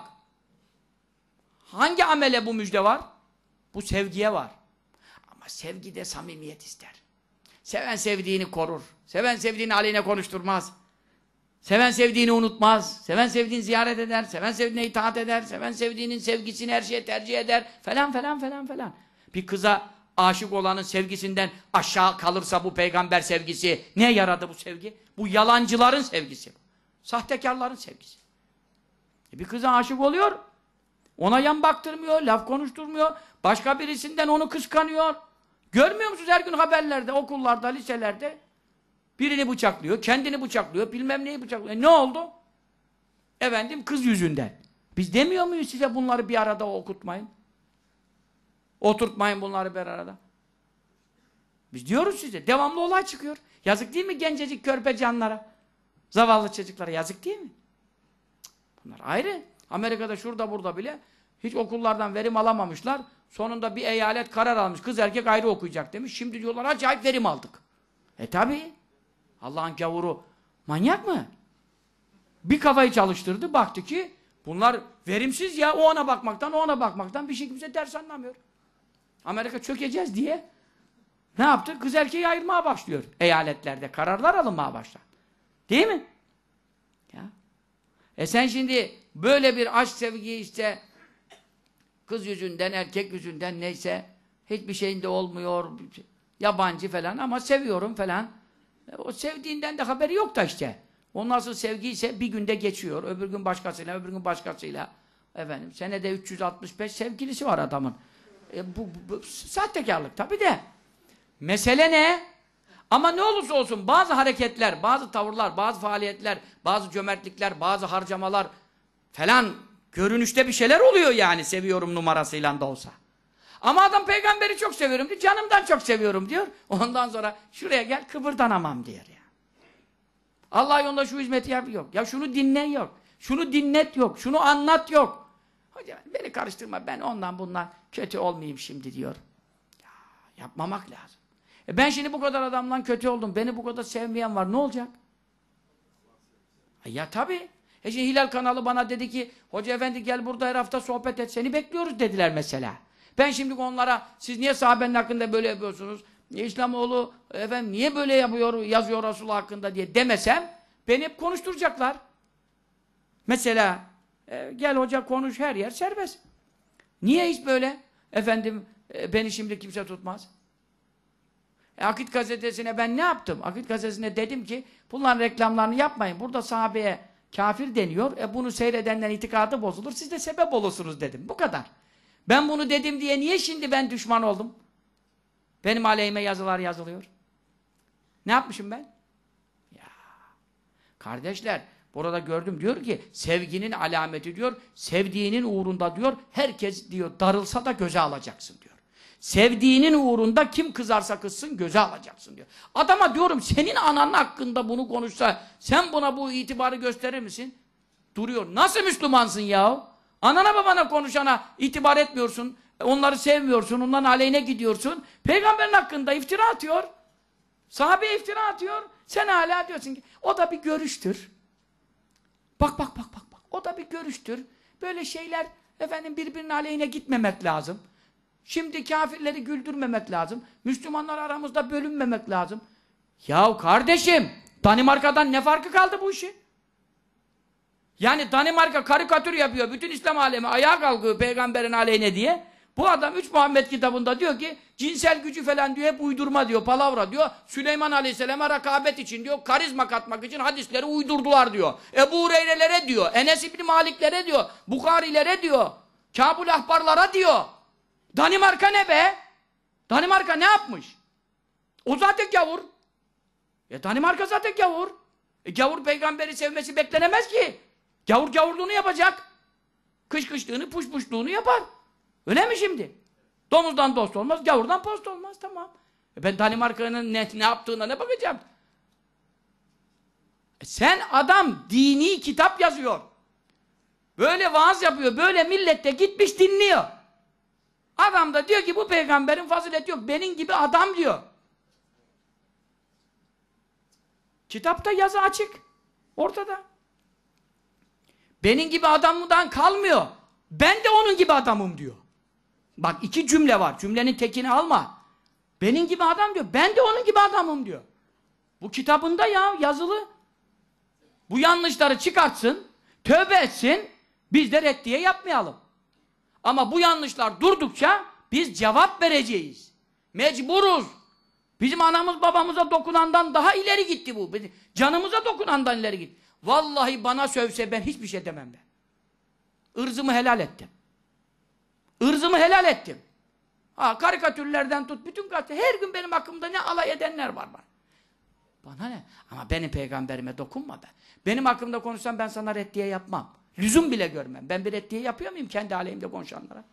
Hangi amele bu müjde var? Bu sevgiye var. Ama sevgi de samimiyet ister. Seven sevdiğini korur. Seven sevdiğini aleyhine konuşturmaz. Seven sevdiğini unutmaz. Seven sevdiğini ziyaret eder. Seven sevdiğine itaat eder. Seven sevdiğinin sevgisini her şeye tercih eder. Falan falan falan falan. Bir kıza aşık olanın sevgisinden aşağı kalırsa bu peygamber sevgisi ne yaradı bu sevgi? Bu yalancıların sevgisi. Sahtekarların sevgisi. E bir kıza aşık oluyor. Ona yan baktırmıyor, laf konuşturmuyor. Başka birisinden onu kıskanıyor. Görmüyor musunuz her gün haberlerde, okullarda, liselerde? Birini bıçaklıyor, kendini bıçaklıyor, bilmem neyi bıçaklıyor. E ne oldu? Efendim kız yüzünden. Biz demiyor muyuz size bunları bir arada okutmayın? Oturtmayın bunları bir arada. Biz diyoruz size. Devamlı olay çıkıyor. Yazık değil mi gencecik körpe canlara? Zavallı çocuklara yazık değil mi? Bunlar ayrı. Amerika'da şurada burada bile hiç okullardan verim alamamışlar. Sonunda bir eyalet karar almış. Kız erkek ayrı okuyacak demiş. Şimdi diyorlar acayip verim aldık. E tabi. Allah'ın gavuru manyak mı? Bir kafayı çalıştırdı baktı ki bunlar verimsiz ya o ona bakmaktan o ona bakmaktan bir şey kimse ders anlamıyor. Amerika çökeceğiz diye ne yaptı? Kız erkeği ayırmaya başlıyor eyaletlerde. Kararlar alınmaya başlar. Değil mi? Ya. E sen şimdi böyle bir aşk sevgi işte kız yüzünden, erkek yüzünden neyse hiçbir şeyinde olmuyor. Yabancı falan ama seviyorum falan. O sevdiğinden de haberi yok da işte. O nasıl sevgi ise bir günde geçiyor. Öbür gün başkasıyla, öbür gün başkasıyla. Efendim senede 365 sevgilisi var adamın. E, bu, bu, bu sahtekarlık tabii de. Mesele ne? Ama ne olursa olsun bazı hareketler, bazı tavırlar, bazı faaliyetler, bazı cömertlikler, bazı harcamalar falan görünüşte bir şeyler oluyor yani seviyorum numarasıyla da olsa. Ama adam peygamberi çok seviyorum diyor. Canımdan çok seviyorum diyor. Ondan sonra şuraya gel kıpırdanamam diyor ya. Allah yolunda şu hizmeti yap yok. Ya şunu dinle yok. Şunu dinlet yok. Şunu anlat yok. Hocam beni karıştırma ben ondan bundan kötü olmayayım şimdi diyor. Ya, yapmamak lazım. E ben şimdi bu kadar adamdan kötü oldum. Beni bu kadar sevmeyen var. Ne olacak? E ya tabi E şimdi Hilal kanalı bana dedi ki Hoca Efendi gel burada her hafta sohbet et seni bekliyoruz dediler mesela. Ben şimdi onlara siz niye sahabenin hakkında böyle yapıyorsunuz? E, İslamoğlu efendim niye böyle yapıyor, yazıyor Resulullah hakkında diye demesem beni hep konuşturacaklar. Mesela e, gel hoca konuş her yer serbest. Niye hiç böyle? Efendim e, beni şimdi kimse tutmaz. E, Akit gazetesine ben ne yaptım? Akit gazetesine dedim ki bunların reklamlarını yapmayın. Burada sahabeye kafir deniyor. E, bunu seyredenden itikadı bozulur. Siz de sebep olursunuz dedim. Bu kadar. Ben bunu dedim diye niye şimdi ben düşman oldum? Benim aleyhime yazılar yazılıyor. Ne yapmışım ben? Ya. Kardeşler, burada gördüm diyor ki sevginin alameti diyor, sevdiğinin uğrunda diyor, herkes diyor darılsa da göze alacaksın diyor. Sevdiğinin uğrunda kim kızarsa kızsın göze alacaksın diyor. Adama diyorum senin ananın hakkında bunu konuşsa sen buna bu itibarı gösterir misin? Duruyor. Nasıl Müslümansın yahu? Anana babana konuşana itibar etmiyorsun. E, onları sevmiyorsun. Onların aleyhine gidiyorsun. Peygamberin hakkında iftira atıyor. Sahabe iftira atıyor. Sen hala diyorsun ki o da bir görüştür. Bak bak bak bak. bak. O da bir görüştür. Böyle şeyler efendim birbirinin aleyhine gitmemek lazım. Şimdi kafirleri güldürmemek lazım. Müslümanlar aramızda bölünmemek lazım. Yahu kardeşim Danimarka'dan ne farkı kaldı bu işi? Yani Danimarka karikatür yapıyor. Bütün İslam alemi ayağa kalkıyor peygamberin aleyhine diye. Bu adam 3 Muhammed kitabında diyor ki cinsel gücü falan diyor hep uydurma diyor palavra diyor. Süleyman Aleyhisselam'a rakabet için diyor karizma katmak için hadisleri uydurdular diyor. Ebu Hureyre'lere diyor. Enes İbni Malik'lere diyor. Bukharilere diyor. Kabul ahbarlara diyor. Danimarka ne be? Danimarka ne yapmış? O zaten gavur. E Danimarka zaten gavur. E gavur peygamberi sevmesi beklenemez ki. Gavur gavurluğunu yapacak. Kış kışlığını, puş puşluğunu yapar. Öyle mi şimdi? Domuzdan dost olmaz, gavurdan post olmaz. Tamam. E ben Danimarka'nın ne, ne yaptığına ne bakacağım? E sen adam dini kitap yazıyor. Böyle vaaz yapıyor. Böyle millette gitmiş dinliyor. Adam da diyor ki bu peygamberin fazileti yok. Benim gibi adam diyor. Kitapta yazı açık. Ortada. Benim gibi adamdan kalmıyor. Ben de onun gibi adamım diyor. Bak iki cümle var. Cümlenin tekini alma. Benim gibi adam diyor. Ben de onun gibi adamım diyor. Bu kitabında ya yazılı. Bu yanlışları çıkartsın, tövbe etsin, biz de reddiye yapmayalım. Ama bu yanlışlar durdukça biz cevap vereceğiz. Mecburuz. Bizim anamız babamıza dokunandan daha ileri gitti bu. Canımıza dokunandan ileri gitti. Vallahi bana sövse ben hiçbir şey demem ben. Irzımı helal ettim. Irzımı helal ettim. Ha karikatürlerden tut bütün gazete her gün benim hakkımda ne alay edenler var bana. Bana ne? Ama benim peygamberime dokunma be. Benim hakkımda konuşsan ben sana reddiye yapmam. Lüzum bile görmem. Ben bir reddiye yapıyor muyum kendi aleyhimde konuşanlara?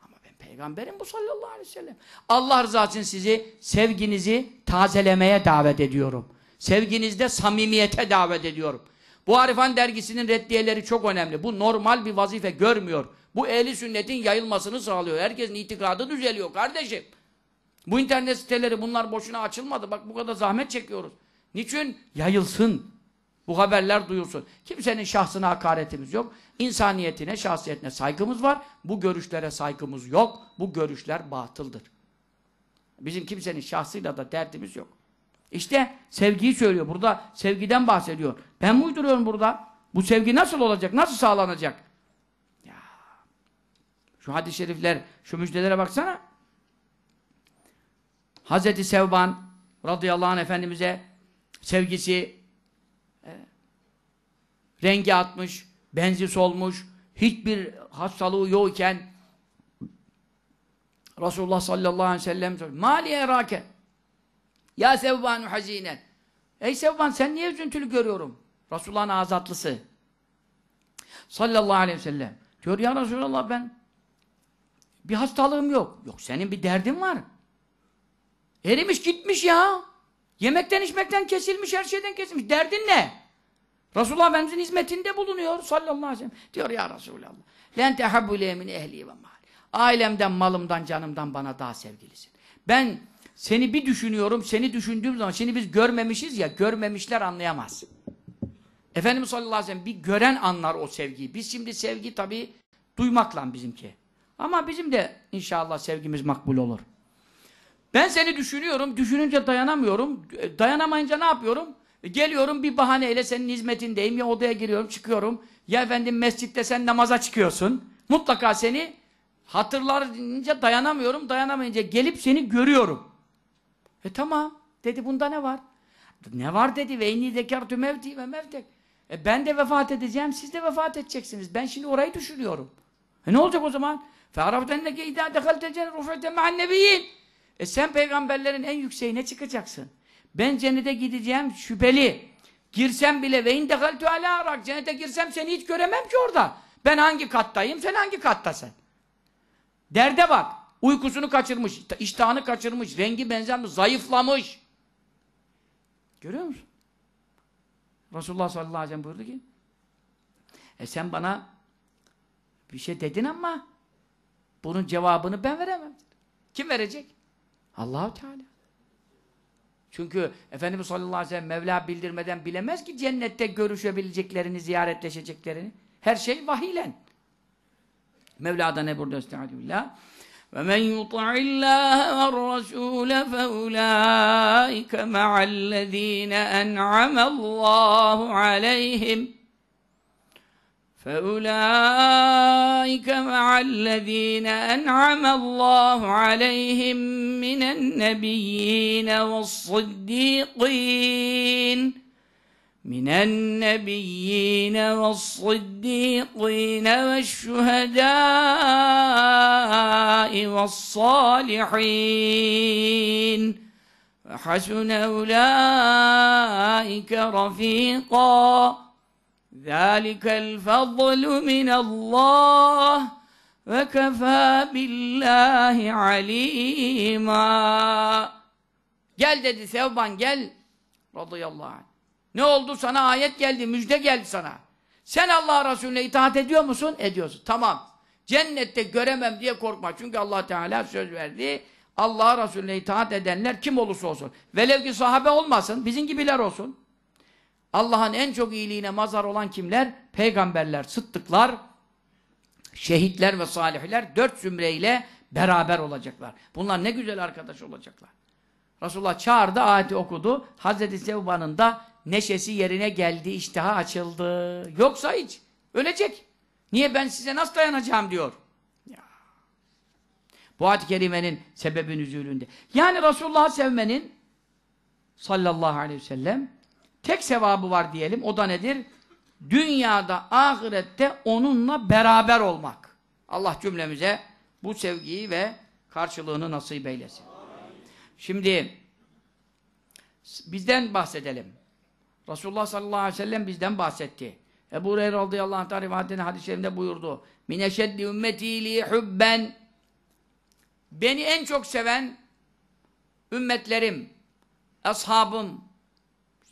Ama ben peygamberim bu sallallahu aleyhi ve sellem. Allah rızası için sizi sevginizi tazelemeye davet ediyorum. Sevginizde samimiyete davet ediyorum. Bu Arifan dergisinin reddiyeleri çok önemli. Bu normal bir vazife görmüyor. Bu ehli sünnetin yayılmasını sağlıyor. Herkesin itikadı düzeliyor kardeşim. Bu internet siteleri bunlar boşuna açılmadı. Bak bu kadar zahmet çekiyoruz. Niçin? Yayılsın. Bu haberler duyulsun. Kimsenin şahsına hakaretimiz yok. İnsaniyetine, şahsiyetine saygımız var. Bu görüşlere saygımız yok. Bu görüşler batıldır. Bizim kimsenin şahsıyla da derdimiz yok. İşte sevgiyi söylüyor. Burada sevgiden bahsediyor. Ben mi uyduruyorum burada? Bu sevgi nasıl olacak? Nasıl sağlanacak? Ya. Şu hadis-i şerifler, şu müjdelere baksana. Hazreti Sevban radıyallahu anh efendimize sevgisi e, rengi atmış, benzi solmuş, hiçbir hastalığı yokken iken Resulullah sallallahu aleyhi ve sellem maliye rake ya Sevbanu hazinen. Ey Sevban sen niye üzüntülü görüyorum? Resulullah'ın azatlısı. Sallallahu aleyhi ve sellem. Diyor ya Resulallah ben bir hastalığım yok. Yok senin bir derdin var. Erimiş gitmiş ya. Yemekten içmekten kesilmiş, her şeyden kesilmiş. Derdin ne? Resulullah Efendimiz'in hizmetinde bulunuyor sallallahu aleyhi ve sellem. Diyor ya Resulallah. Len tehabbu min ehli ve mal. Ailemden, malımdan, canımdan bana daha sevgilisin. Ben seni bir düşünüyorum, seni düşündüğüm zaman, seni biz görmemişiz ya, görmemişler anlayamaz. Efendimiz sallallahu aleyhi ve sellem bir gören anlar o sevgiyi. Biz şimdi sevgi tabii duymakla bizimki. Ama bizim de inşallah sevgimiz makbul olur. Ben seni düşünüyorum, düşününce dayanamıyorum. Dayanamayınca ne yapıyorum? Geliyorum bir bahaneyle senin hizmetindeyim. Ya odaya giriyorum, çıkıyorum. Ya efendim mescitte sen namaza çıkıyorsun. Mutlaka seni hatırlarınca dayanamıyorum. Dayanamayınca gelip seni görüyorum. E tamam. Dedi bunda ne var? Ne var dedi ve inni zekertü mevti ve mevtek. E ben de vefat edeceğim, siz de vefat edeceksiniz. Ben şimdi orayı düşünüyorum. E ne olacak o zaman? فَعَرَفْتَنَّكَ اِذَا دَخَلْتَ الْجَنَّةَ رُفْعَةً مَعَ النَّبِيِّينَ E sen peygamberlerin en yükseğine çıkacaksın. Ben cennete gideceğim şüpheli. Girsem bile ve in dehaltu ala arak cennete girsem seni hiç göremem ki orada. Ben hangi kattayım, sen hangi kattasın? Derde bak. Uykusunu kaçırmış, iştahını kaçırmış, rengi benzenmiş, zayıflamış. Görüyor musun? Resulullah sallallahu aleyhi ve sellem buyurdu ki e sen bana bir şey dedin ama bunun cevabını ben veremem. Kim verecek? Allahu Teala. Çünkü Efendimiz sallallahu aleyhi ve sellem Mevla bildirmeden bilemez ki cennette görüşebileceklerini, ziyaretleşeceklerini. Her şey vahiyle. Mevla'da ne burada? Estağfirullah. فمن يطع الله والرسول فأولئك مع الذين أنعم الله عليهم فأولئك مع الذين أنعم الله عليهم من النبيين والصديقين من النبيين والصديقين والشهداء والصالحين وحسن أولئك رفيقا ذلك الفضل من الله وكفى بالله عليما gel dedi جل رضي الله عنه Ne oldu sana? Ayet geldi, müjde geldi sana. Sen Allah Resulüne itaat ediyor musun? Ediyorsun. Tamam. Cennette göremem diye korkma. Çünkü Allah Teala söz verdi. Allah Resulüne itaat edenler kim olursa olsun. Velev ki sahabe olmasın, bizim gibiler olsun. Allah'ın en çok iyiliğine mazhar olan kimler? Peygamberler, sıttıklar, şehitler ve salihler dört zümreyle beraber olacaklar. Bunlar ne güzel arkadaş olacaklar. Resulullah çağırdı, ayeti okudu. Hazreti Sevba'nın da neşesi yerine geldi, iştaha açıldı. Yoksa hiç ölecek. Niye ben size nasıl dayanacağım diyor. Ya. Bu ad-i kerimenin sebebin üzülünde. Yani Resulullah'ı sevmenin sallallahu aleyhi ve sellem tek sevabı var diyelim. O da nedir? Dünyada, ahirette onunla beraber olmak. Allah cümlemize bu sevgiyi ve karşılığını nasip eylesin. Şimdi bizden bahsedelim. Resulullah sallallahu aleyhi ve sellem bizden bahsetti. Ebu Hureyre radıyallahu anh rivayetinde hadis-i şerifinde buyurdu. Mineşeddi li hübben Beni en çok seven ümmetlerim, ashabım,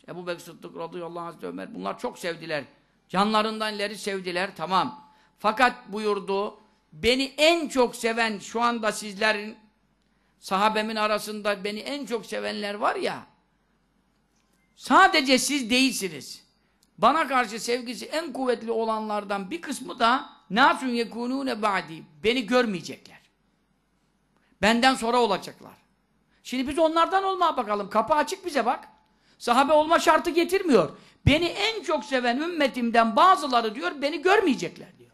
Ebu Bekir Sıddık radıyallahu anh Ömer bunlar çok sevdiler. Canlarından ileri sevdiler tamam. Fakat buyurdu beni en çok seven şu anda sizlerin sahabemin arasında beni en çok sevenler var ya Sadece siz değilsiniz. Bana karşı sevgisi en kuvvetli olanlardan bir kısmı da nasun yekunune ba'di. Beni görmeyecekler. Benden sonra olacaklar. Şimdi biz onlardan olmaya bakalım. Kapı açık bize bak. Sahabe olma şartı getirmiyor. Beni en çok seven ümmetimden bazıları diyor beni görmeyecekler diyor.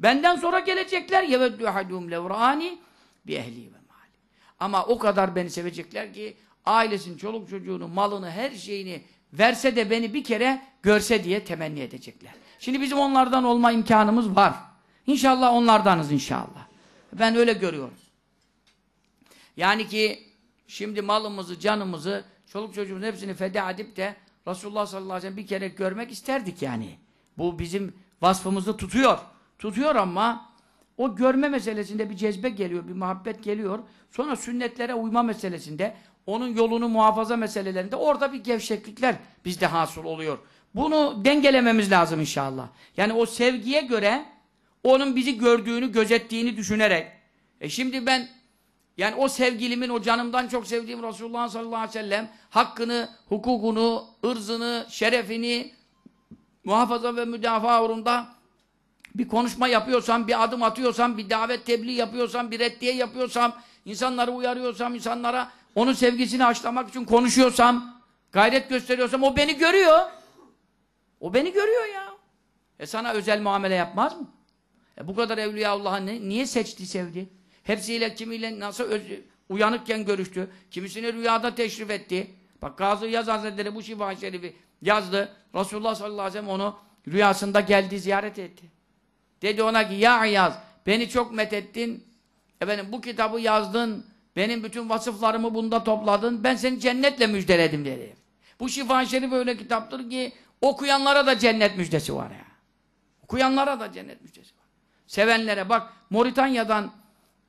Benden sonra gelecekler yeveddü hadum levrani bi ehli ve mali. Ama o kadar beni sevecekler ki ailesini, çoluk çocuğunu, malını, her şeyini verse de beni bir kere görse diye temenni edecekler. Şimdi bizim onlardan olma imkanımız var. İnşallah onlardanız inşallah. Ben öyle görüyorum. Yani ki şimdi malımızı, canımızı, çoluk çocuğumuzun hepsini feda edip de Resulullah sallallahu aleyhi ve sellem bir kere görmek isterdik yani. Bu bizim vasfımızı tutuyor. Tutuyor ama o görme meselesinde bir cezbe geliyor, bir muhabbet geliyor. Sonra sünnetlere uyma meselesinde onun yolunu muhafaza meselelerinde orada bir gevşeklikler bizde hasıl oluyor. Bunu dengelememiz lazım inşallah. Yani o sevgiye göre onun bizi gördüğünü, gözettiğini düşünerek. E şimdi ben yani o sevgilimin, o canımdan çok sevdiğim Resulullah sallallahu aleyhi ve sellem hakkını, hukukunu, ırzını, şerefini muhafaza ve müdafaa uğrunda bir konuşma yapıyorsam, bir adım atıyorsam, bir davet tebliğ yapıyorsam, bir reddiye yapıyorsam, insanları uyarıyorsam, insanlara onun sevgisini haşlamak için konuşuyorsam, gayret gösteriyorsam o beni görüyor. O beni görüyor ya. E sana özel muamele yapmaz mı? E bu kadar evliya Allah'a ne, niye seçti sevdi? Hepsiyle kimiyle nasıl öz, uyanıkken görüştü, kimisini rüyada teşrif etti. Bak Gazı Yaz Hazretleri bu şifa şerifi yazdı. Resulullah sallallahu aleyhi ve sellem onu rüyasında geldi ziyaret etti. Dedi ona ki ya Yaz beni çok methettin. Efendim bu kitabı yazdın. Benim bütün vasıflarımı bunda topladın. Ben seni cennetle müjdeledim dedi. Bu şifa şerif öyle kitaptır ki okuyanlara da cennet müjdesi var ya. Okuyanlara da cennet müjdesi var. Sevenlere bak Moritanya'dan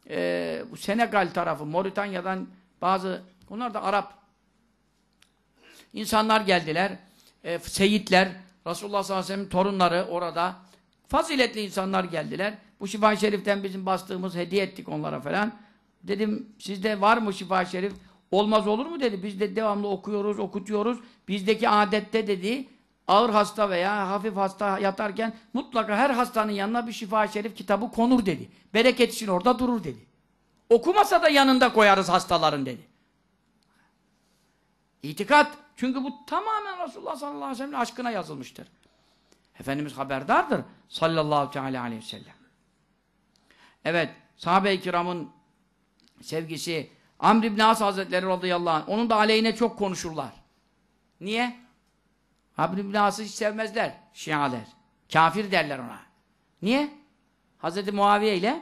e, bu Senegal tarafı Moritanya'dan bazı onlar da Arap insanlar geldiler. E, seyitler Resulullah sallallahu aleyhi ve sellem'in torunları orada faziletli insanlar geldiler. Bu şifa şeriften bizim bastığımız hediye ettik onlara falan. Dedim sizde var mı şifa şerif? Olmaz olur mu dedi. Biz de devamlı okuyoruz, okutuyoruz. Bizdeki adette dedi ağır hasta veya hafif hasta yatarken mutlaka her hastanın yanına bir şifa şerif kitabı konur dedi. Bereket için orada durur dedi. Okumasa da yanında koyarız hastaların dedi. İtikat. Çünkü bu tamamen Resulullah sallallahu aleyhi ve sellem'in aşkına yazılmıştır. Efendimiz haberdardır. Sallallahu teala aleyhi ve sellem. Evet. Sahabe-i kiramın sevgisi. Amr ibn As Hazretleri radıyallahu anh. Onun da aleyhine çok konuşurlar. Niye? Amr İbn As'ı hiç sevmezler Şialer. Kafir derler ona. Niye? Hazreti Muaviye ile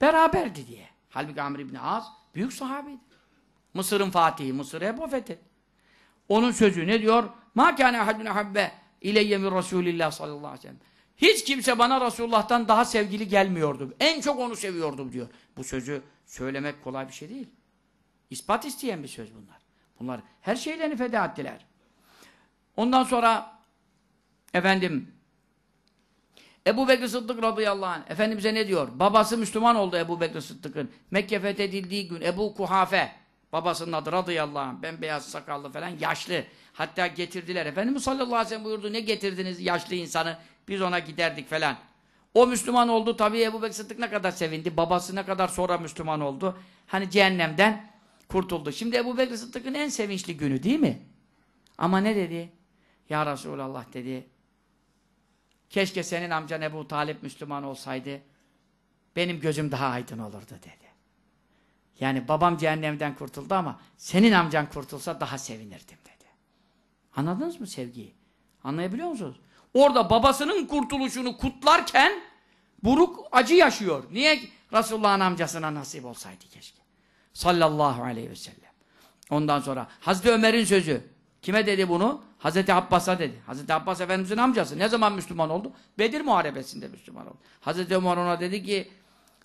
beraberdi diye. Halbuki Amr ibn As büyük sahabeydi. Mısır'ın fatihi, Mısır'ı hep o fethi. Onun sözü ne diyor? Ma kana ahadun habbe ileyye min Resulillah sallallahu aleyhi ve sellem. Hiç kimse bana Resulullah'tan daha sevgili gelmiyordu. En çok onu seviyordum diyor. Bu sözü söylemek kolay bir şey değil. İspat isteyen bir söz bunlar. Bunlar her şeylerini feda ettiler. Ondan sonra efendim Ebu Bekir Sıddık radıyallahu anh Efendimiz'e ne diyor? Babası Müslüman oldu Ebu Bekir Sıddık'ın. Mekke fethedildiği gün Ebu Kuhafe babasının adı radıyallahu anh bembeyaz sakallı falan yaşlı. Hatta getirdiler. Efendimiz sallallahu aleyhi ve sellem buyurdu ne getirdiniz yaşlı insanı biz ona giderdik falan. O Müslüman oldu. Tabii Ebu Bekir Sıddık ne kadar sevindi. Babası ne kadar sonra Müslüman oldu. Hani cehennemden kurtuldu. Şimdi Ebu Bekir Sıddık'ın en sevinçli günü değil mi? Ama ne dedi? Ya Resulallah dedi. Keşke senin amcan Ebu Talip Müslüman olsaydı. Benim gözüm daha aydın olurdu dedi. Yani babam cehennemden kurtuldu ama senin amcan kurtulsa daha sevinirdim dedi. Anladınız mı sevgiyi? Anlayabiliyor musunuz? orada babasının kurtuluşunu kutlarken buruk acı yaşıyor. Niye Resulullah'ın amcasına nasip olsaydı keşke. Sallallahu aleyhi ve sellem. Ondan sonra Hazreti Ömer'in sözü. Kime dedi bunu? Hazreti Abbas'a dedi. Hazreti Abbas Efendimiz'in amcası. Ne zaman Müslüman oldu? Bedir Muharebesi'nde Müslüman oldu. Hazreti Ömer ona dedi ki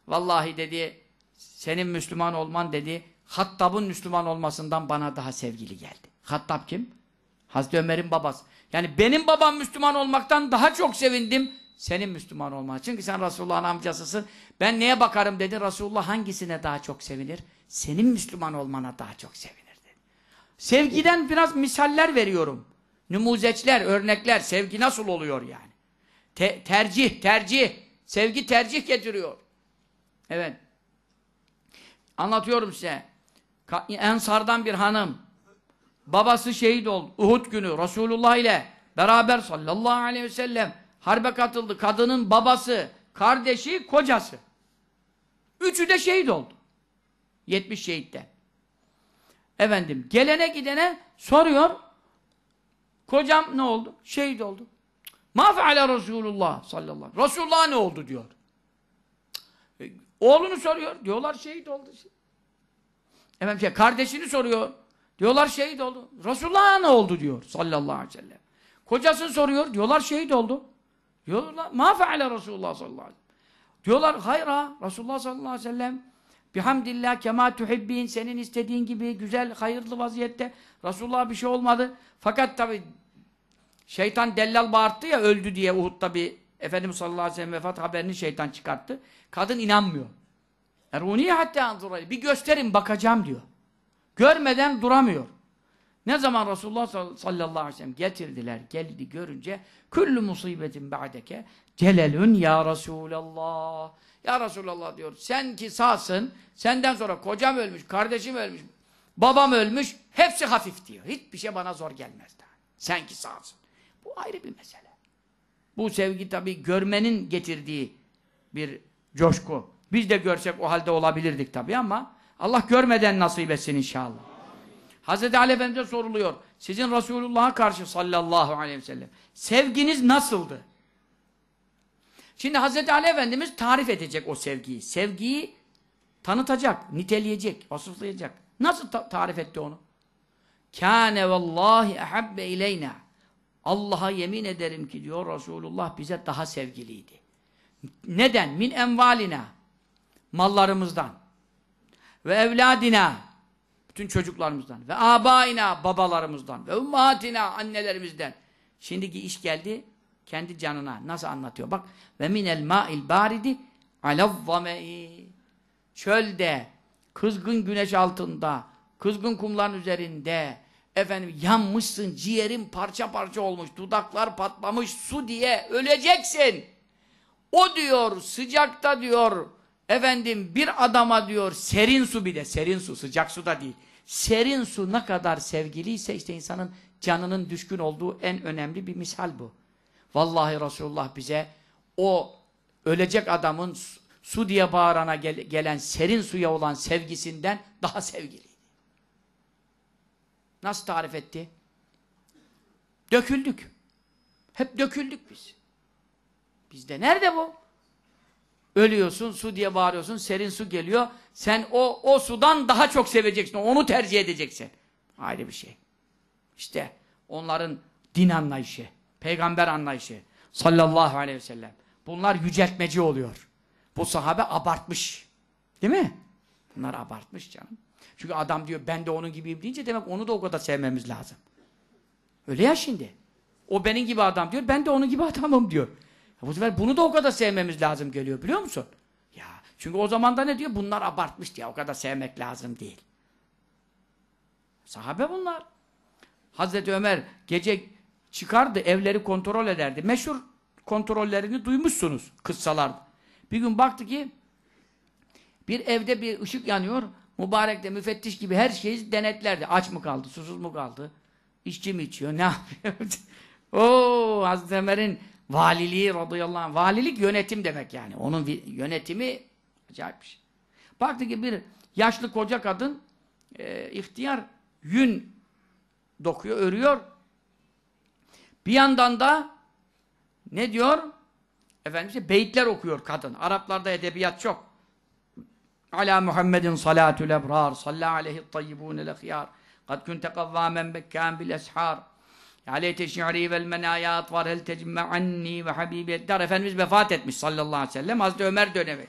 vallahi dedi senin Müslüman olman dedi Hattab'ın Müslüman olmasından bana daha sevgili geldi. Hattab kim? Hazreti Ömer'in babası. Yani benim babam Müslüman olmaktan daha çok sevindim senin Müslüman olman. Çünkü sen Resulullah'ın amcasısın. Ben neye bakarım dedi Resulullah hangisine daha çok sevinir? Senin Müslüman olmana daha çok sevinirdi. Sevgiden biraz misaller veriyorum. Numuzeçler, örnekler. Sevgi nasıl oluyor yani? Te tercih, tercih. Sevgi tercih getiriyor. Evet. Anlatıyorum size. Ensardan bir hanım babası şehit oldu. Uhud günü Resulullah ile beraber sallallahu aleyhi ve sellem harbe katıldı. Kadının babası, kardeşi, kocası. Üçü de şehit oldu. 70 şehitte. Efendim gelene gidene soruyor. Kocam ne oldu? Şehit oldu. Ma feala Resulullah sallallahu aleyhi ve sellem. Resulullah ne oldu diyor. E, oğlunu soruyor. Diyorlar şehit oldu. Efendim şey, kardeşini soruyor. Diyorlar şehit oldu. Resulullah'a ne oldu diyor sallallahu aleyhi ve sellem. Kocasını soruyor. Diyorlar şehit oldu. Diyorlar ma feale Resulullah sallallahu aleyhi ve sellem. Diyorlar hayra Resulullah sallallahu aleyhi ve sellem bihamdillah kema tuhibbin senin istediğin gibi güzel hayırlı vaziyette Resulullah bir şey olmadı. Fakat tabi şeytan dellal bağırttı ya öldü diye Uhud'da bir Efendimiz sallallahu aleyhi ve sellem vefat haberini şeytan çıkarttı. Kadın inanmıyor. Eruniye hatta anzurayı. Bir gösterin bakacağım diyor. Görmeden duramıyor. Ne zaman Resulullah sallallahu aleyhi ve sellem getirdiler, geldi görünce küllü musibetin ba'deke celelün ya Resulallah. Ya Resulallah diyor, sen ki sağsın, senden sonra kocam ölmüş, kardeşim ölmüş, babam ölmüş, hepsi hafif diyor. Hiçbir şey bana zor gelmez daha. Sen ki sağsın. Bu ayrı bir mesele. Bu sevgi tabi görmenin getirdiği bir coşku. Biz de görsek o halde olabilirdik tabi ama Allah görmeden nasip etsin inşallah. Hazreti Ali Efendimiz'e soruluyor. Sizin Resulullah'a karşı sallallahu aleyhi ve sellem sevginiz nasıldı? Şimdi Hazreti Ali Efendimiz tarif edecek o sevgiyi. Sevgiyi tanıtacak, niteleyecek, vasıflayacak. Nasıl ta tarif etti onu? Kâne vallahi ehabbe ileyna. Allah'a yemin ederim ki diyor Resulullah bize daha sevgiliydi. Neden? Min envalina. Mallarımızdan ve evladina bütün çocuklarımızdan ve abaina babalarımızdan ve ummatina annelerimizden. Şimdiki iş geldi kendi canına. Nasıl anlatıyor? Bak ve minel ma'il baridi alavvamei çölde kızgın güneş altında kızgın kumların üzerinde efendim yanmışsın ciğerin parça parça olmuş dudaklar patlamış su diye öleceksin. O diyor sıcakta diyor Efendim bir adama diyor serin su bile, serin su, sıcak su da değil. Serin su ne kadar sevgiliyse işte insanın canının düşkün olduğu en önemli bir misal bu. Vallahi Resulullah bize o ölecek adamın su diye bağırana gel gelen serin suya olan sevgisinden daha sevgiliydi. Nasıl tarif etti? Döküldük. Hep döküldük biz. Bizde nerede bu? Ölüyorsun, su diye bağırıyorsun, serin su geliyor. Sen o, o sudan daha çok seveceksin, onu tercih edeceksin. Ayrı bir şey. İşte onların din anlayışı, peygamber anlayışı sallallahu aleyhi ve sellem. Bunlar yüceltmeci oluyor. Bu sahabe abartmış. Değil mi? Bunlar abartmış canım. Çünkü adam diyor ben de onun gibiyim deyince demek onu da o kadar sevmemiz lazım. Öyle ya şimdi. O benim gibi adam diyor, ben de onun gibi adamım diyor. E, bu sefer bunu da o kadar sevmemiz lazım geliyor biliyor musun? Ya çünkü o zaman da ne diyor? Bunlar abartmış diye o kadar sevmek lazım değil. Sahabe bunlar. Hazreti Ömer gece çıkardı evleri kontrol ederdi. Meşhur kontrollerini duymuşsunuz kıssalarda. Bir gün baktı ki bir evde bir ışık yanıyor. Mübarek de müfettiş gibi her şeyi denetlerdi. Aç mı kaldı, susuz mu kaldı? İşçi mi içiyor, ne yapıyor? Oo, Hazreti Ömer'in Valiliği radıyallahu anh. Valilik yönetim demek yani. Onun yönetimi acayip bir şey. Baktı ki bir yaşlı koca kadın e, ihtiyar yün dokuyor, örüyor. Bir yandan da ne diyor? Efendim işte beyitler okuyor kadın. Araplarda edebiyat çok. Ala Muhammedin salatul ebrar, salla aleyhi tayyibun el ehyar, kad kunte kavvamen bekkan bil eshar. Aleyte şi'ri vel menaya atvar hel tecme anni ve habibi eddar. Efendimiz vefat etmiş sallallahu aleyhi ve sellem. Hazreti Ömer dönemi.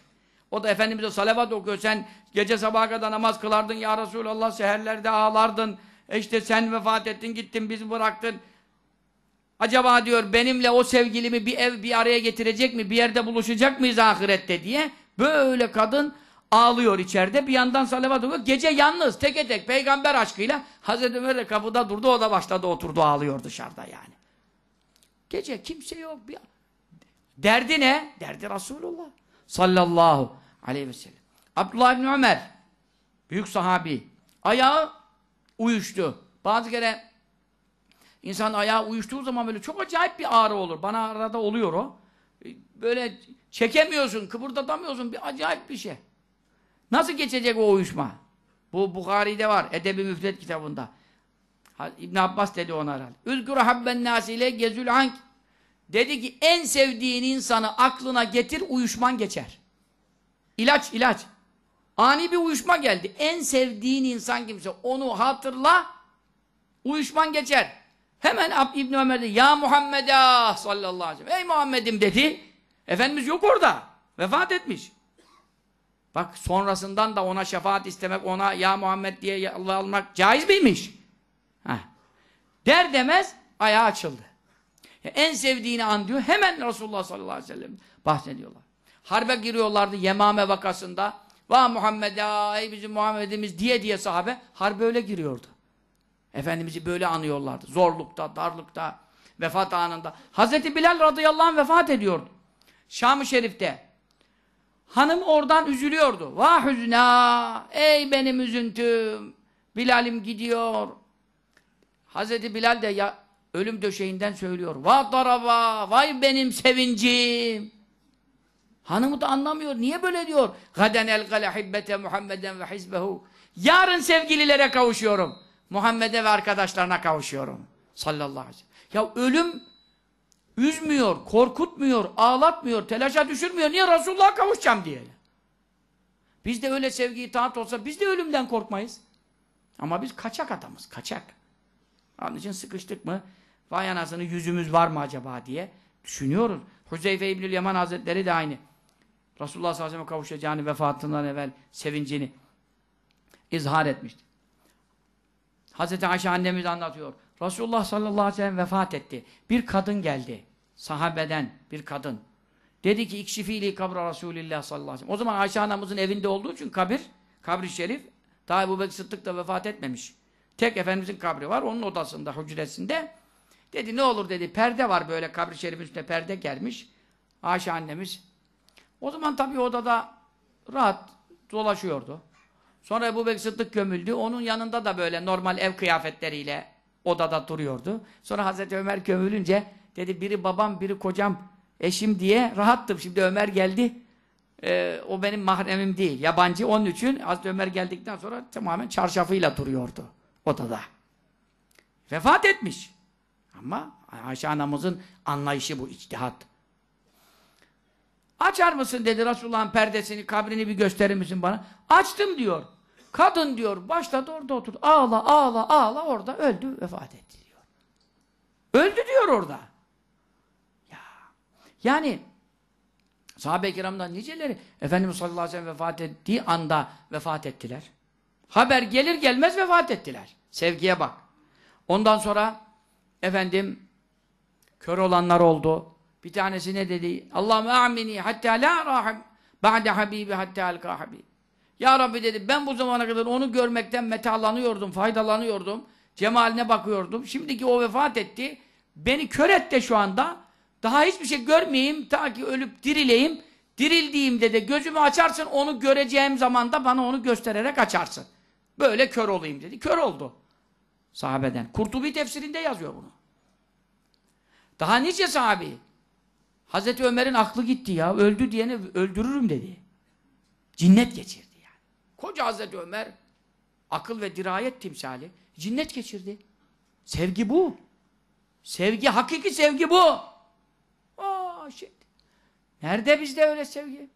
O da Efendimiz'e salavat okuyor. Sen gece sabaha kadar namaz kılardın ya Resulallah seherlerde ağlardın. E işte sen vefat ettin gittin bizi bıraktın. Acaba diyor benimle o sevgilimi bir ev bir araya getirecek mi? Bir yerde buluşacak mıyız ahirette diye. Böyle kadın ağlıyor içeride. Bir yandan salavat okuyor. Gece yalnız tek tek peygamber aşkıyla Hazreti Ömer de kapıda durdu. O da başladı oturdu ağlıyor dışarıda yani. Gece kimse yok. Bir... Derdi ne? Derdi Resulullah sallallahu aleyhi ve sellem. Abdullah bin Ömer büyük sahabi. Ayağı uyuştu. Bazı kere insan ayağı uyuştuğu zaman böyle çok acayip bir ağrı olur. Bana arada oluyor o. Böyle çekemiyorsun, kıpırdatamıyorsun. Bir acayip bir şey. Nasıl geçecek o uyuşma? Bu Bukhari'de var. Edebi Müfret kitabında. İbn Abbas dedi ona herhalde. Üzgür habben nasile gezül hank. Dedi ki en sevdiğin insanı aklına getir uyuşman geçer. İlaç ilaç. Ani bir uyuşma geldi. En sevdiğin insan kimse onu hatırla uyuşman geçer. Hemen Ab İbn dedi ya Muhammed Muhammed'a ah, sallallahu aleyhi ve sellem. Ey Muhammed'im dedi. Efendimiz yok orada. Vefat etmiş. Bak sonrasından da ona şefaat istemek, ona ya Muhammed diye Allah almak caiz miymiş? Heh. Der demez ayağı açıldı. Ya en sevdiğini an diyor. Hemen Resulullah sallallahu aleyhi ve sellem bahsediyorlar. Harbe giriyorlardı Yemame vakasında. Va Muhammed ey bizim Muhammed'imiz diye diye sahabe harbe öyle giriyordu. Efendimiz'i böyle anıyorlardı. Zorlukta, darlıkta, vefat anında. Hazreti Bilal radıyallahu anh vefat ediyordu. Şam-ı Şerif'te Hanım oradan üzülüyordu. Vah hüzna, ey benim üzüntüm. Bilal'im gidiyor. Hazreti Bilal de ya, ölüm döşeğinden söylüyor. Vah daraba, vay benim sevincim. Hanımı da anlamıyor. Niye böyle diyor? Gaden el gale hibbete Muhammeden ve hizbehu. Yarın sevgililere kavuşuyorum. Muhammed'e ve arkadaşlarına kavuşuyorum. Sallallahu aleyhi ve sellem. Ya ölüm üzmüyor, korkutmuyor, ağlatmıyor, telaşa düşürmüyor. Niye Resulullah'a kavuşacağım diye. Biz de öyle sevgi itaat olsa biz de ölümden korkmayız. Ama biz kaçak adamız, kaçak. Onun için sıkıştık mı? Vay anasını yüzümüz var mı acaba diye düşünüyoruz. Huzeyfe İbnül Yaman Hazretleri de aynı. Resulullah sallallahu aleyhi ve Sellem kavuşacağını vefatından evvel sevincini izhar etmişti. Hazreti Ayşe annemiz anlatıyor. Resulullah sallallahu aleyhi ve sellem vefat etti. Bir kadın geldi sahabeden bir kadın dedi ki ikşifili kabra Resulillah sallallahu aleyhi ve sellem. O zaman Ayşe anamızın evinde olduğu için kabir, kabri şerif daha Ebu Bekir Sıddık da vefat etmemiş. Tek Efendimizin kabri var onun odasında, hücresinde. Dedi ne olur dedi perde var böyle kabri şerifin üstüne perde gelmiş. Ayşe annemiz. O zaman tabii odada rahat dolaşıyordu. Sonra Ebu Bekir Sıddık gömüldü. Onun yanında da böyle normal ev kıyafetleriyle odada duruyordu. Sonra Hazreti Ömer gömülünce Dedi biri babam, biri kocam, eşim diye rahattım. Şimdi Ömer geldi. E, o benim mahremim değil. Yabancı. Onun için Hazreti Ömer geldikten sonra tamamen çarşafıyla duruyordu odada. Vefat etmiş. Ama Ayşe anamızın anlayışı bu, içtihat. Açar mısın dedi Resulullah'ın perdesini, kabrini bir gösterir misin bana? Açtım diyor. Kadın diyor, başladı orada oturdu. Ağla, ağla, ağla orada öldü, vefat etti diyor. Öldü diyor orada. Yani sahabe-i kiramdan niceleri Efendimiz sallallahu aleyhi ve sellem vefat ettiği anda vefat ettiler. Haber gelir gelmez vefat ettiler. Sevgiye bak. Ondan sonra efendim kör olanlar oldu. Bir tanesi ne dedi? Allah'ım amini hatta la rahim ba'de habibi hatta alka habibi. Ya Rabbi dedi ben bu zamana kadar onu görmekten metalanıyordum, faydalanıyordum. Cemaline bakıyordum. Şimdiki o vefat etti. Beni kör et de şu anda daha hiçbir şey görmeyeyim ta ki ölüp dirileyim. Dirildiğimde de gözümü açarsın onu göreceğim zamanda bana onu göstererek açarsın. Böyle kör olayım dedi. Kör oldu. Sahabeden. Kurtubi tefsirinde yazıyor bunu. Daha nice sahabi. Hazreti Ömer'in aklı gitti ya. Öldü diyene öldürürüm dedi. Cinnet geçirdi yani. Koca Hazreti Ömer akıl ve dirayet timsali cinnet geçirdi. Sevgi bu. Sevgi, hakiki sevgi bu aşık. Nerede bizde öyle sevgi?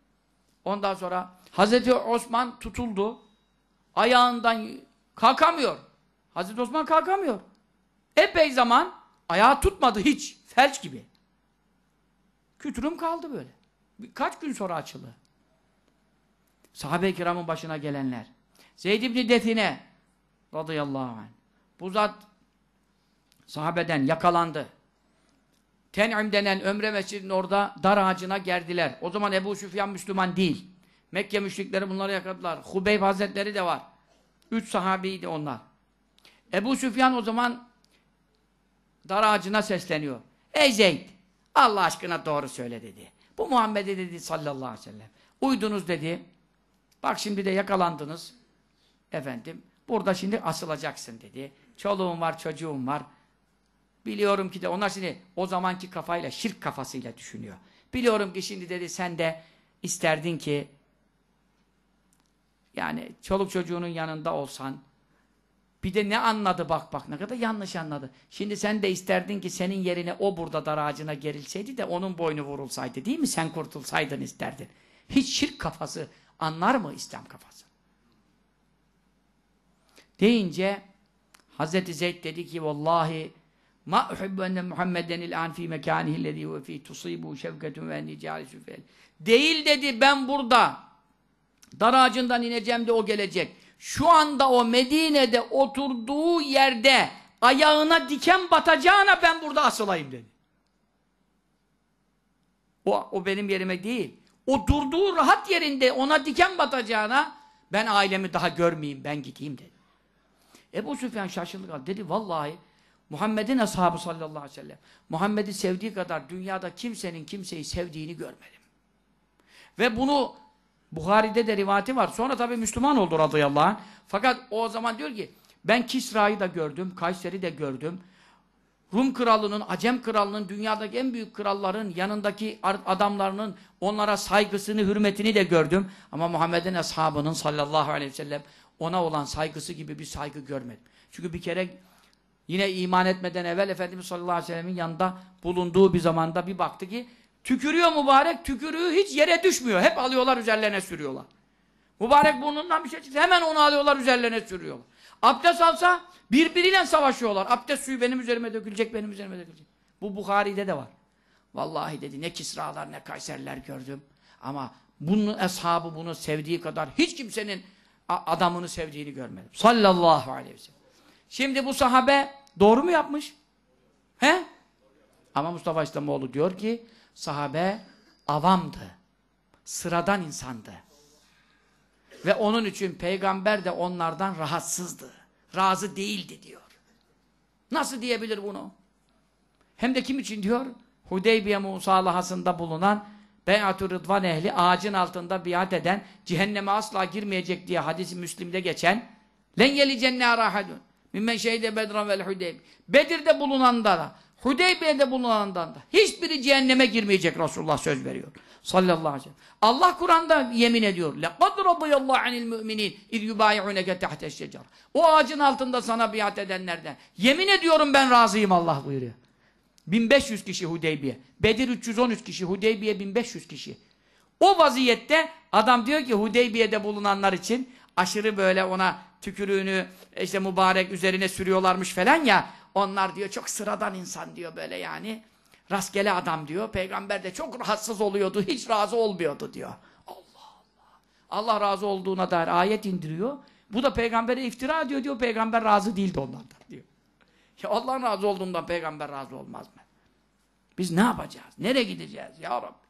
Ondan sonra Hazreti Osman tutuldu. Ayağından kalkamıyor. Hazreti Osman kalkamıyor. Epey zaman ayağı tutmadı hiç. Felç gibi. Kütürüm kaldı böyle. Kaç gün sonra açıldı. Sahabe-i kiramın başına gelenler. Zeyd ibn Define radıyallahu anh. Bu zat sahabeden yakalandı. Ten'im denen Ömre Mescid'in orada dar ağacına gerdiler. O zaman Ebu Süfyan Müslüman değil. Mekke müşrikleri bunları yakaladılar. Hubeyb Hazretleri de var. Üç sahabiydi onlar. Ebu Süfyan o zaman dar ağacına sesleniyor. Ey Zeyd! Allah aşkına doğru söyle dedi. Bu Muhammed'e dedi sallallahu aleyhi ve sellem. Uydunuz dedi. Bak şimdi de yakalandınız. Efendim. Burada şimdi asılacaksın dedi. Çoluğum var, çocuğum var. Biliyorum ki de onlar şimdi o zamanki kafayla, şirk kafasıyla düşünüyor. Biliyorum ki şimdi dedi sen de isterdin ki yani çoluk çocuğunun yanında olsan bir de ne anladı bak bak ne kadar yanlış anladı. Şimdi sen de isterdin ki senin yerine o burada dar ağacına gerilseydi de onun boynu vurulsaydı değil mi? Sen kurtulsaydın isterdin. Hiç şirk kafası anlar mı İslam kafası? Deyince Hazreti Zeyd dedi ki vallahi Ma uhibbu enne Muhammeden il an fi mekanihi lezi ve fi tusibu şevketun ve enni câlisu Değil dedi ben burada. Dar ağacından ineceğim de o gelecek. Şu anda o Medine'de oturduğu yerde ayağına diken batacağına ben burada asılayım dedi. O, o benim yerime değil. O durduğu rahat yerinde ona diken batacağına ben ailemi daha görmeyeyim ben gideyim dedi. Ebu Süfyan şaşırdı kaldı. Dedi vallahi Muhammed'in ashabı sallallahu aleyhi ve sellem. Muhammed'i sevdiği kadar dünyada kimsenin kimseyi sevdiğini görmedim. Ve bunu Buhari'de de rivati var. Sonra tabi Müslüman oldu radıyallahu anh. Fakat o zaman diyor ki ben Kisra'yı da gördüm, Kayseri de gördüm. Rum kralının, Acem kralının, dünyadaki en büyük kralların yanındaki adamlarının onlara saygısını, hürmetini de gördüm. Ama Muhammed'in ashabının sallallahu aleyhi ve sellem ona olan saygısı gibi bir saygı görmedim. Çünkü bir kere Yine iman etmeden evvel Efendimiz sallallahu aleyhi ve sellemin yanında bulunduğu bir zamanda bir baktı ki tükürüyor mübarek, tükürüğü hiç yere düşmüyor. Hep alıyorlar üzerlerine sürüyorlar. Mübarek burnundan bir şey çıktı hemen onu alıyorlar üzerlerine sürüyorlar. Abdest alsa birbiriyle savaşıyorlar. Abdest suyu benim üzerime dökülecek, benim üzerime dökülecek. Bu Bukhari'de de var. Vallahi dedi ne Kisra'lar ne Kayserler gördüm. Ama bunun eshabı bunu sevdiği kadar hiç kimsenin adamını sevdiğini görmedim. Sallallahu aleyhi ve sellem. Şimdi bu sahabe Doğru mu yapmış? He? Ama Mustafa İslamoğlu diyor ki sahabe avamdı. Sıradan insandı. Ve onun için peygamber de onlardan rahatsızdı. Razı değildi diyor. Nasıl diyebilir bunu? Hem de kim için diyor? Hudeybiye musalahasında bulunan Beyatü Rıdvan ehli ağacın altında biat eden cehenneme asla girmeyecek diye hadisi Müslim'de geçen len yeli cenne arahadun Mimmen şehide Bedran vel Hudeyb. Bedir'de bulunandan da, Hudeybiye'de bulunandan da hiçbiri cehenneme girmeyecek Resulullah söz veriyor. Sallallahu aleyhi ve sellem. Allah Kur'an'da yemin ediyor. لَقَدْ رَضِيَ اللّٰهُ عَنِ الْمُؤْمِنِينَ اِذْ يُبَايِعُنَكَ تَحْتَ الشَّجَرِ O ağacın altında sana biat edenlerden. Yemin ediyorum ben razıyım Allah buyuruyor. 1500 kişi Hudeybiye. Bedir 313 kişi, Hudeybiye 1500 kişi. O vaziyette adam diyor ki Hudeybiye'de bulunanlar için aşırı böyle ona tükürüğünü işte mübarek üzerine sürüyorlarmış falan ya onlar diyor çok sıradan insan diyor böyle yani rastgele adam diyor peygamber de çok rahatsız oluyordu hiç razı olmuyordu diyor Allah Allah Allah razı olduğuna dair ayet indiriyor bu da peygambere iftira diyor diyor peygamber razı değildi onlardan diyor ya Allah razı olduğundan peygamber razı olmaz mı biz ne yapacağız nereye gideceğiz ya Rabbi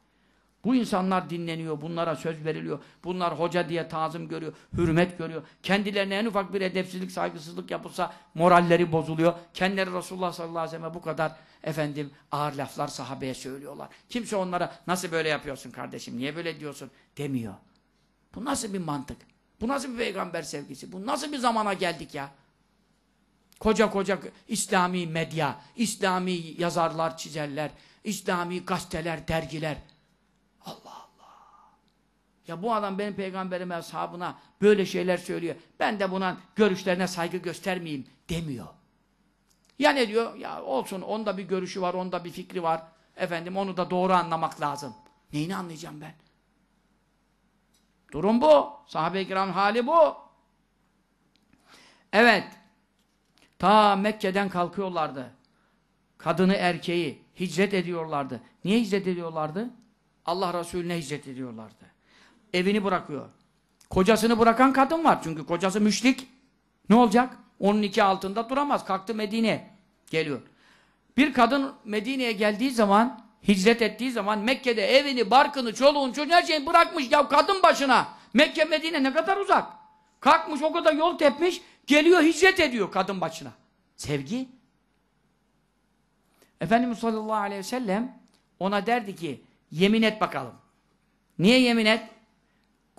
bu insanlar dinleniyor, bunlara söz veriliyor, bunlar hoca diye tazım görüyor, hürmet görüyor. Kendilerine en ufak bir edepsizlik, saygısızlık yapılsa moralleri bozuluyor. Kendileri Resulullah sallallahu aleyhi ve sellem'e bu kadar efendim ağır laflar sahabeye söylüyorlar. Kimse onlara nasıl böyle yapıyorsun kardeşim, niye böyle diyorsun demiyor. Bu nasıl bir mantık? Bu nasıl bir peygamber sevgisi? Bu nasıl bir zamana geldik ya? Koca koca İslami medya, İslami yazarlar, çizerler, İslami gazeteler, dergiler. Ya bu adam benim peygamberime, ashabına böyle şeyler söylüyor. Ben de bunun görüşlerine saygı göstermeyeyim demiyor. Ya ne diyor? Ya olsun onda bir görüşü var, onda bir fikri var. Efendim onu da doğru anlamak lazım. Neyini anlayacağım ben? Durum bu. Sahabe-i kiram hali bu. Evet. Ta Mekke'den kalkıyorlardı. Kadını erkeği hicret ediyorlardı. Niye hicret ediyorlardı? Allah Resulüne hicret ediyorlardı evini bırakıyor. Kocasını bırakan kadın var çünkü kocası müşrik. Ne olacak? Onun iki altında duramaz. Kalktı Medine geliyor. Bir kadın Medine'ye geldiği zaman, hicret ettiği zaman Mekke'de evini, barkını, çoluğun, çocuğun her şeyini bırakmış ya kadın başına. Mekke Medine ne kadar uzak. Kalkmış o kadar yol tepmiş, geliyor hicret ediyor kadın başına. Sevgi. Efendimiz sallallahu aleyhi ve sellem ona derdi ki yemin et bakalım. Niye yemin et?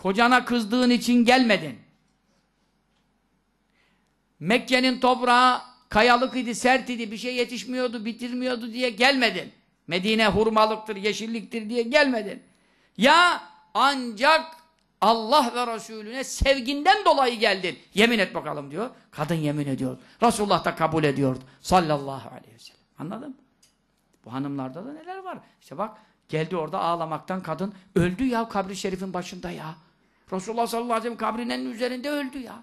Kocana kızdığın için gelmedin. Mekke'nin toprağı kayalık idi, sert idi, bir şey yetişmiyordu, bitirmiyordu diye gelmedin. Medine hurmalıktır, yeşilliktir diye gelmedin. Ya ancak Allah ve Resulüne sevginden dolayı geldin. Yemin et bakalım diyor. Kadın yemin ediyor. Resulullah da kabul ediyordu. Sallallahu aleyhi ve sellem. Anladın mı? Bu hanımlarda da neler var. İşte bak geldi orada ağlamaktan kadın öldü ya kabri şerifin başında ya. Resulullah sallallahu aleyhi ve sellem kabrinin üzerinde öldü ya.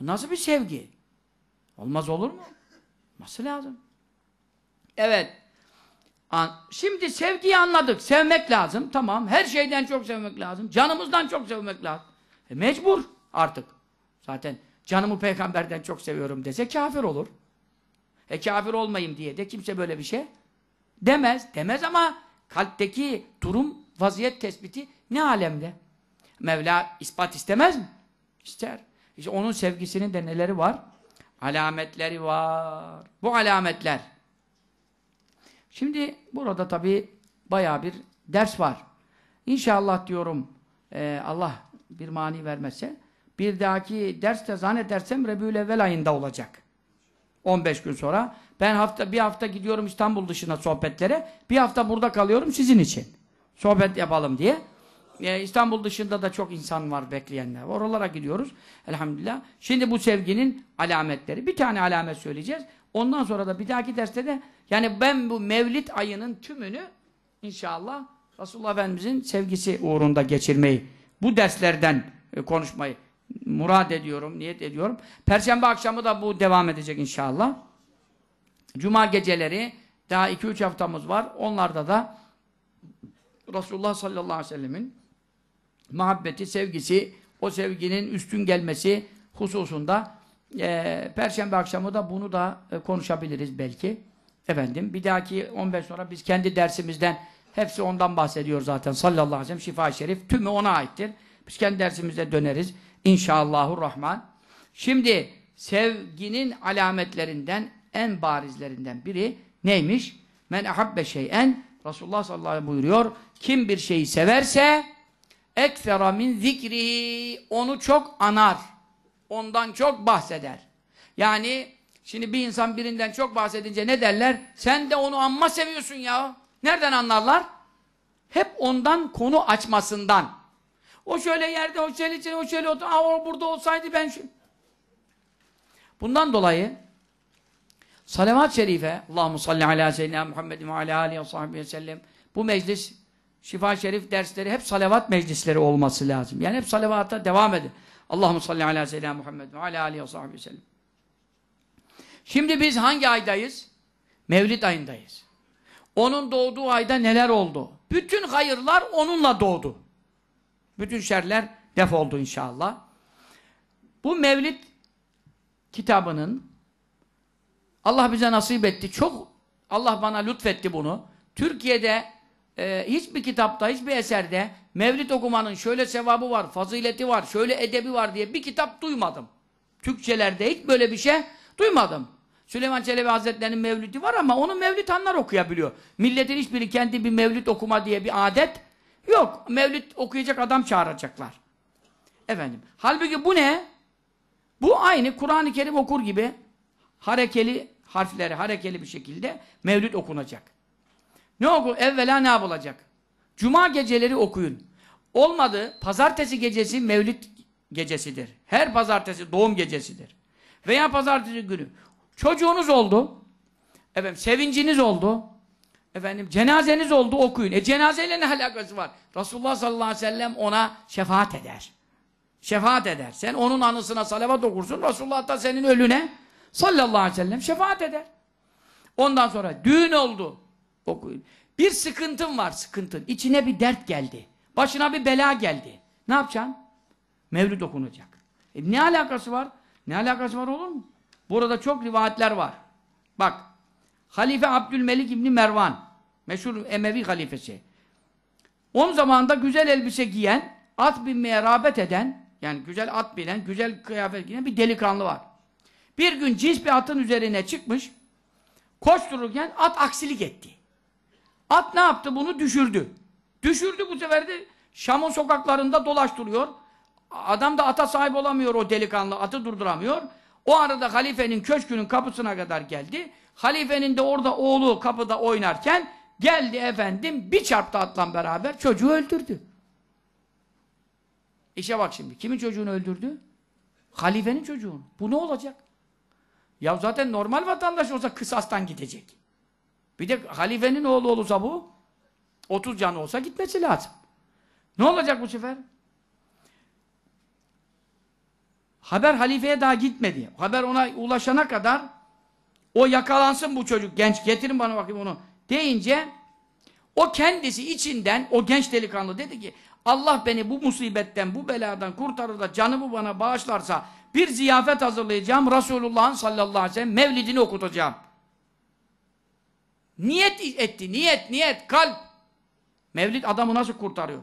Bu nasıl bir sevgi? Olmaz olur mu? Nasıl lazım? Evet. Şimdi sevgiyi anladık. Sevmek lazım. Tamam. Her şeyden çok sevmek lazım. Canımızdan çok sevmek lazım. E mecbur artık. Zaten canımı peygamberden çok seviyorum dese kafir olur. E kafir olmayayım diye de kimse böyle bir şey demez. Demez ama kalpteki durum, vaziyet tespiti ne alemde? Mevla ispat istemez mi? İster. İşte onun sevgisinin de neleri var? Alametleri var. Bu alametler. Şimdi burada tabi baya bir ders var. İnşallah diyorum e, Allah bir mani vermese. bir dahaki derste zannedersem Rebül Evvel ayında olacak. 15 gün sonra. Ben hafta bir hafta gidiyorum İstanbul dışına sohbetlere. Bir hafta burada kalıyorum sizin için. Sohbet yapalım diye. E, İstanbul dışında da çok insan var bekleyenler. Oralara gidiyoruz. Elhamdülillah. Şimdi bu sevginin alametleri. Bir tane alamet söyleyeceğiz. Ondan sonra da bir dahaki derste de yani ben bu Mevlid ayının tümünü inşallah Resulullah Efendimizin sevgisi uğrunda geçirmeyi, bu derslerden e, konuşmayı murad ediyorum, niyet ediyorum. Perşembe akşamı da bu devam edecek inşallah. Cuma geceleri daha 2-3 haftamız var. Onlarda da Resulullah sallallahu aleyhi ve sellemin muhabbeti, sevgisi, o sevginin üstün gelmesi hususunda e, Perşembe akşamı da bunu da e, konuşabiliriz belki. Efendim bir dahaki 15 sonra biz kendi dersimizden hepsi ondan bahsediyor zaten sallallahu aleyhi ve sellem şifa şerif tümü ona aittir. Biz kendi dersimize döneriz inşallahurrahman. Şimdi sevginin alametlerinden en barizlerinden biri neymiş? Men ahabbe şeyen Resulullah sallallahu aleyhi ve sellem buyuruyor kim bir şeyi severse eksera min zikrihi onu çok anar. Ondan çok bahseder. Yani şimdi bir insan birinden çok bahsedince ne derler? Sen de onu anma seviyorsun ya. Nereden anlarlar? Hep ondan konu açmasından. O şöyle yerde, o şöyle içine, o şöyle otur. Aa, o burada olsaydı ben şu... Bundan dolayı salavat-ı şerife Allahu salli ala seyyidina Muhammedin ve ala alihi ve sahbihi sellem bu meclis şifa şerif dersleri hep salavat meclisleri olması lazım. Yani hep salavata devam edin. Allahu salli ala seyyidina Muhammed ve ala alihi ve sahbihi sellem. Şimdi biz hangi aydayız? Mevlid ayındayız. Onun doğduğu ayda neler oldu? Bütün hayırlar onunla doğdu. Bütün şerler def oldu inşallah. Bu Mevlid kitabının Allah bize nasip etti. Çok Allah bana lütfetti bunu. Türkiye'de e, hiçbir kitapta, hiçbir eserde mevlid okumanın şöyle sevabı var, fazileti var, şöyle edebi var diye bir kitap duymadım. Türkçelerde hiç böyle bir şey duymadım. Süleyman Çelebi Hazretleri'nin mevlidi var ama onu mevlid okuyabiliyor. Milletin hiçbiri kendi bir mevlid okuma diye bir adet yok. Mevlid okuyacak adam çağıracaklar. Efendim. Halbuki bu ne? Bu aynı Kur'an-ı Kerim okur gibi harekeli harfleri harekeli bir şekilde mevlid okunacak. Ne oku? Evvela ne yapılacak? Cuma geceleri okuyun. Olmadı, pazartesi gecesi mevlid gecesidir. Her pazartesi doğum gecesidir. Veya pazartesi günü. Çocuğunuz oldu. Efendim sevinciniz oldu. Efendim cenazeniz oldu okuyun. E cenazeyle ne alakası var? Resulullah sallallahu aleyhi ve sellem ona şefaat eder. Şefaat eder. Sen onun anısına salavat okursun. Resulullah da senin ölüne sallallahu aleyhi ve sellem şefaat eder. Ondan sonra düğün oldu. Bir sıkıntın var sıkıntın. İçine bir dert geldi. Başına bir bela geldi. Ne yapacaksın? Mevlüt okunacak. E ne alakası var? Ne alakası var olur mu? Burada çok rivayetler var. Bak. Halife Abdülmelik İbni Mervan. Meşhur Emevi halifesi. Onun zamanında güzel elbise giyen, at binmeye rağbet eden, yani güzel at binen, güzel kıyafet giyen bir delikanlı var. Bir gün cins bir atın üzerine çıkmış, koştururken at aksilik etti. At ne yaptı? Bunu düşürdü. Düşürdü bu sefer de Şam'ın sokaklarında dolaştırıyor. Adam da ata sahip olamıyor o delikanlı. Atı durduramıyor. O arada halifenin köşkünün kapısına kadar geldi. Halifenin de orada oğlu kapıda oynarken geldi efendim bir çarptı atla beraber çocuğu öldürdü. İşe bak şimdi. Kimin çocuğunu öldürdü? Halifenin çocuğunu. Bu ne olacak? Ya zaten normal vatandaş olsa kısastan gidecek. Bir de halifenin oğlu olursa bu 30 can olsa gitmesi lazım. Ne olacak bu sefer? Haber halifeye daha gitmedi. Haber ona ulaşana kadar o yakalansın bu çocuk genç getirin bana bakayım onu deyince o kendisi içinden o genç delikanlı dedi ki Allah beni bu musibetten bu beladan kurtarır da canımı bana bağışlarsa bir ziyafet hazırlayacağım Resulullah'ın sallallahu aleyhi ve sellem mevlidini okutacağım. Niyet etti. Niyet, niyet, kalp. Mevlid adamı nasıl kurtarıyor?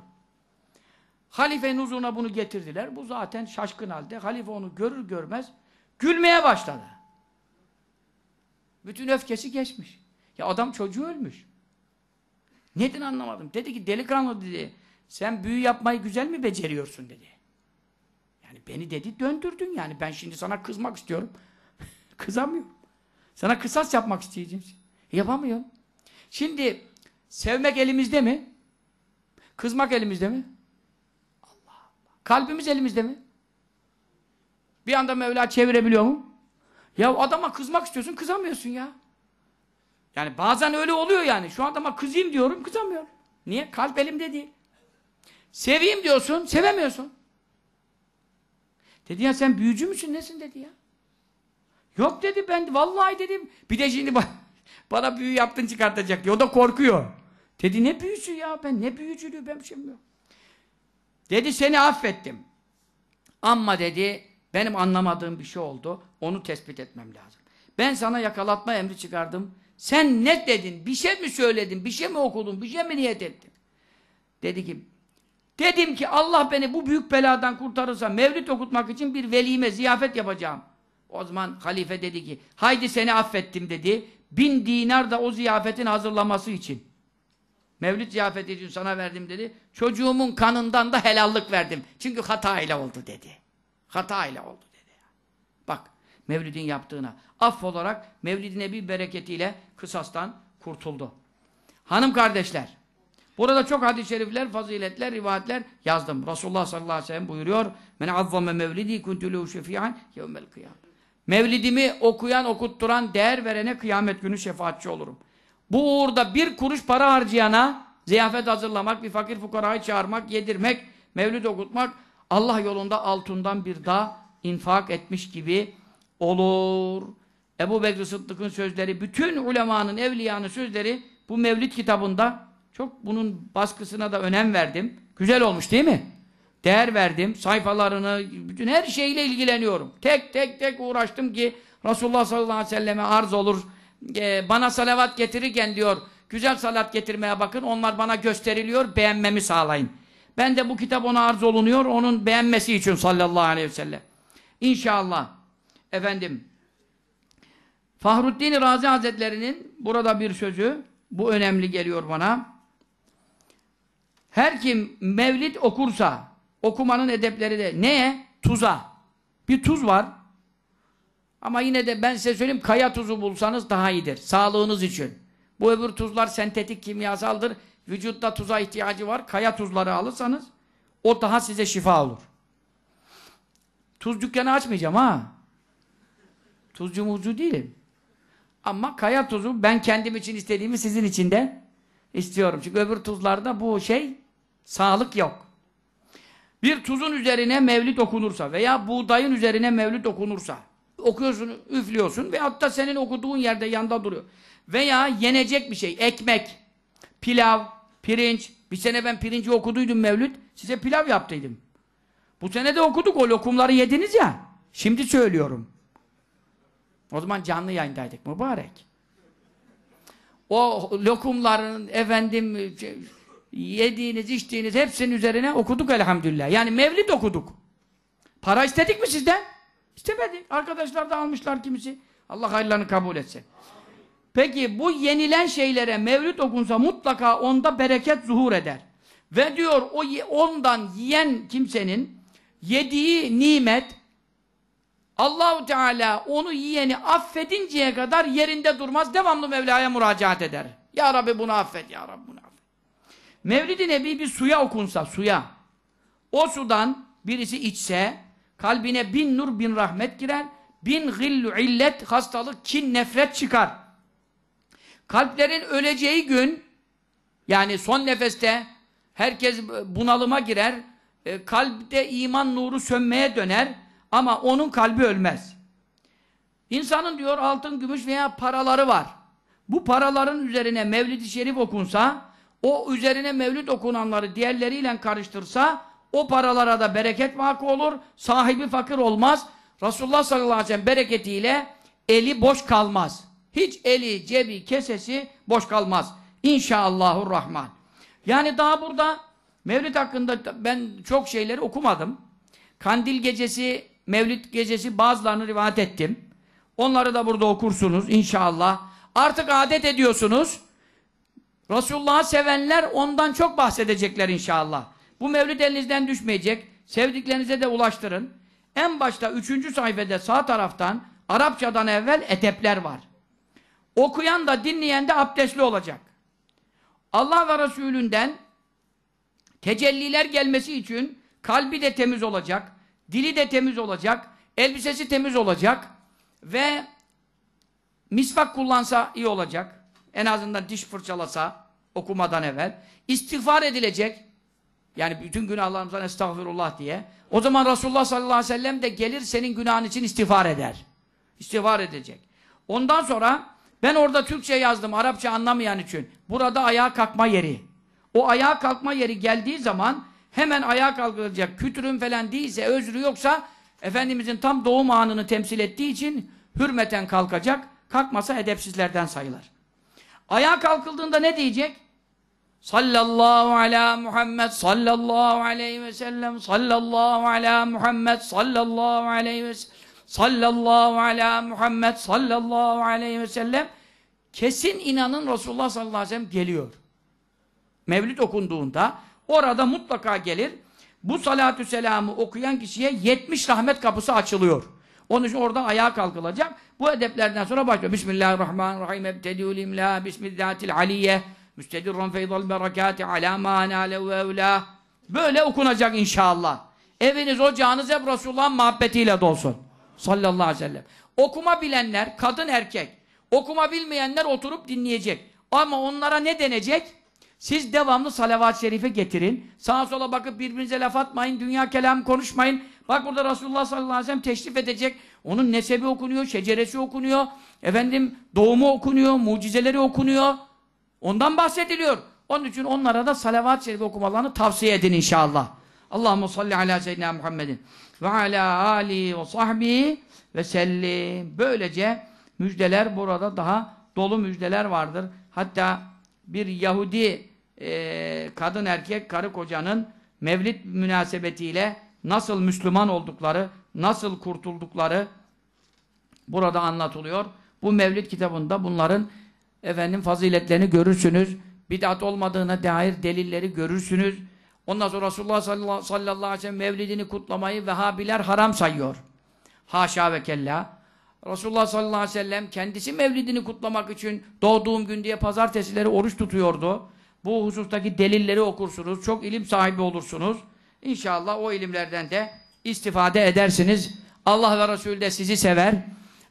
Halife-i huzuruna bunu getirdiler. Bu zaten şaşkın halde. Halife onu görür görmez gülmeye başladı. Bütün öfkesi geçmiş. Ya adam çocuğu ölmüş. Neden anlamadım? Dedi ki delikanlı dedi. Sen büyü yapmayı güzel mi beceriyorsun dedi. Yani beni dedi döndürdün yani. Ben şimdi sana kızmak istiyorum. Kızamıyorum. Sana kısas yapmak isteyeceğim. Yapamıyorum. Şimdi sevmek elimizde mi? Kızmak elimizde mi? Allah Allah. Kalbimiz elimizde mi? Bir anda Mevla çevirebiliyor mu? Ya adama kızmak istiyorsun, kızamıyorsun ya. Yani bazen öyle oluyor yani. Şu adama kızayım diyorum, kızamıyorum. Niye? Kalp elimde değil. Seveyim diyorsun, sevemiyorsun. Dedi ya sen büyücü müsün, nesin dedi ya. Yok dedi ben, vallahi dedim. Bir de şimdi bak... Bana büyü yaptın çıkartacak diyor. O da korkuyor. Dedi ne büyüsü ya ben ne büyücülüğü ben şimdi. Şey dedi seni affettim. Ama dedi benim anlamadığım bir şey oldu. Onu tespit etmem lazım. Ben sana yakalatma emri çıkardım. Sen ne dedin? Bir şey mi söyledin? Bir şey mi okudun? Bir şey mi niyet ettin? Dedi ki dedim ki Allah beni bu büyük beladan kurtarırsa mevlüt okutmak için bir velime ziyafet yapacağım. O zaman halife dedi ki haydi seni affettim dedi. Bin dinar da o ziyafetin hazırlaması için. Mevlüt ziyafeti için sana verdim dedi. Çocuğumun kanından da helallik verdim. Çünkü hata ile oldu dedi. Hata ile oldu dedi. Bak Mevlid'in yaptığına. Aff olarak mevlid bir Nebi bereketiyle kısastan kurtuldu. Hanım kardeşler. Burada çok hadis-i şerifler, faziletler, rivayetler yazdım. Resulullah sallallahu aleyhi ve sellem buyuruyor. Men azzame mevlidi kuntulu lehu şefi'an yevmel kıyam. Mevlidimi okuyan, okutturan, değer verene kıyamet günü şefaatçi olurum. Bu uğurda bir kuruş para harcayana ziyafet hazırlamak, bir fakir fukarayı çağırmak, yedirmek, mevlid okutmak Allah yolunda altından bir dağ infak etmiş gibi olur. Ebu Bekir Sıddık'ın sözleri, bütün ulemanın, evliyanın sözleri bu mevlid kitabında çok bunun baskısına da önem verdim. Güzel olmuş değil mi? değer verdim. Sayfalarını, bütün her şeyle ilgileniyorum. Tek tek tek uğraştım ki Resulullah sallallahu aleyhi ve selleme arz olur. Ee, bana salavat getirirken diyor, güzel salat getirmeye bakın. Onlar bana gösteriliyor, beğenmemi sağlayın. Ben de bu kitap ona arz olunuyor, onun beğenmesi için sallallahu aleyhi ve sellem. İnşallah. Efendim, Fahruddin Razi Hazretleri'nin burada bir sözü, bu önemli geliyor bana. Her kim mevlid okursa, Okumanın edepleri de neye? Tuza. Bir tuz var. Ama yine de ben size söyleyeyim kaya tuzu bulsanız daha iyidir. Sağlığınız için. Bu öbür tuzlar sentetik kimyasaldır. Vücutta tuza ihtiyacı var. Kaya tuzları alırsanız o daha size şifa olur. Tuz dükkanı açmayacağım ha. Tuzcu muzcu değilim. Ama kaya tuzu ben kendim için istediğimi sizin için de istiyorum. Çünkü öbür tuzlarda bu şey sağlık yok. Bir tuzun üzerine mevlit okunursa veya buğdayın üzerine mevlit okunursa okuyorsun, üflüyorsun ve hatta senin okuduğun yerde yanda duruyor. Veya yenecek bir şey, ekmek, pilav, pirinç. Bir sene ben pirinci okuduydum mevlüt, size pilav yaptıydım. Bu sene de okuduk o lokumları yediniz ya. Şimdi söylüyorum. O zaman canlı yayındaydık mübarek. O lokumların efendim şey, yediğiniz, içtiğiniz hepsinin üzerine okuduk elhamdülillah. Yani mevlid okuduk. Para istedik mi sizden? İstemedik. Arkadaşlar da almışlar kimisi. Allah hayırlarını kabul etsin. Peki bu yenilen şeylere mevlüt okunsa mutlaka onda bereket zuhur eder. Ve diyor o ondan yiyen kimsenin yediği nimet Allahu Teala onu yiyeni affedinceye kadar yerinde durmaz. Devamlı Mevla'ya müracaat eder. Ya Rabbi bunu affet ya Rabbi bunu Mevlid-i Nebi bir suya okunsa, suya. O sudan birisi içse, kalbine bin nur bin rahmet girer, bin gillü illet, hastalık, kin, nefret çıkar. Kalplerin öleceği gün, yani son nefeste herkes bunalıma girer, e, kalpte iman nuru sönmeye döner ama onun kalbi ölmez. İnsanın diyor altın, gümüş veya paraları var. Bu paraların üzerine Mevlid-i Şerif okunsa o üzerine mevlüt okunanları diğerleriyle karıştırsa o paralara da bereket vakı olur, sahibi fakir olmaz. Resulullah sallallahu aleyhi ve sellem bereketiyle eli boş kalmaz. Hiç eli, cebi, kesesi boş kalmaz. İnşallahurrahman. Yani daha burada mevlüt hakkında ben çok şeyleri okumadım. Kandil gecesi, mevlüt gecesi bazılarını rivayet ettim. Onları da burada okursunuz inşallah. Artık adet ediyorsunuz. Resulullah'ı sevenler ondan çok bahsedecekler inşallah. Bu mevlid elinizden düşmeyecek. Sevdiklerinize de ulaştırın. En başta üçüncü sayfada sağ taraftan Arapçadan evvel etepler var. Okuyan da dinleyen de abdestli olacak. Allah ve Resulünden tecelliler gelmesi için kalbi de temiz olacak, dili de temiz olacak, elbisesi temiz olacak ve misvak kullansa iyi olacak. En azından diş fırçalasa okumadan evvel. istiğfar edilecek. Yani bütün günahlarımızdan estağfirullah diye. O zaman Resulullah sallallahu aleyhi ve sellem de gelir senin günahın için istiğfar eder. İstiğfar edecek. Ondan sonra ben orada Türkçe yazdım Arapça anlamayan için. Burada ayağa kalkma yeri. O ayağa kalkma yeri geldiği zaman hemen ayağa kalkılacak. Kütürün falan değilse, özrü yoksa Efendimizin tam doğum anını temsil ettiği için hürmeten kalkacak. Kalkmasa edepsizlerden sayılır. Ayağa kalkıldığında ne diyecek? Sallallahu ala Muhammed sallallahu aleyhi ve sellem sallallahu ala Muhammed sallallahu aleyhi ve sellem sallallahu ala Muhammed sallallahu aleyhi ve sellem kesin inanın Resulullah sallallahu aleyhi ve sellem geliyor. Mevlüt okunduğunda orada mutlaka gelir. Bu salatü selamı okuyan kişiye 70 rahmet kapısı açılıyor. Onun için oradan ayağa kalkılacak. Bu edeplerden sonra başlıyor. Bismillahirrahmanirrahim. Ebtediul imla. Bismillahil aliyye. Müstedirran feydal berekati ala manale ve evla. Böyle okunacak inşallah. Eviniz, ocağınız hep Resulullah'ın muhabbetiyle dolsun. Sallallahu aleyhi ve sellem. Okuma bilenler, kadın erkek. Okuma bilmeyenler oturup dinleyecek. Ama onlara ne denecek? Siz devamlı salavat-ı şerife getirin. Sağa sola bakıp birbirinize laf atmayın. Dünya kelam konuşmayın. Bak burada Resulullah sallallahu aleyhi ve sellem teşrif edecek. Onun nesebi okunuyor, şeceresi okunuyor. Efendim doğumu okunuyor, mucizeleri okunuyor. Ondan bahsediliyor. Onun için onlara da salavat-ı şerif okumalarını tavsiye edin inşallah. Allahumme salli ala seyyidina Muhammedin ve ala ali ve sahbihi ve sellim. Böylece müjdeler burada daha dolu müjdeler vardır. Hatta bir Yahudi e, kadın erkek karı kocanın mevlid münasebetiyle nasıl Müslüman oldukları, nasıl kurtuldukları burada anlatılıyor. Bu Mevlid kitabında bunların efendim faziletlerini görürsünüz. Bidat olmadığına dair delilleri görürsünüz. Ondan sonra Resulullah sallallahu aleyhi ve sellem mevlidini kutlamayı Vehhabiler haram sayıyor. Haşa ve kella. Resulullah sallallahu aleyhi ve sellem kendisi mevlidini kutlamak için doğduğum gün diye pazartesileri oruç tutuyordu. Bu husustaki delilleri okursunuz. Çok ilim sahibi olursunuz. İnşallah o ilimlerden de istifade edersiniz. Allah ve Resulü de sizi sever.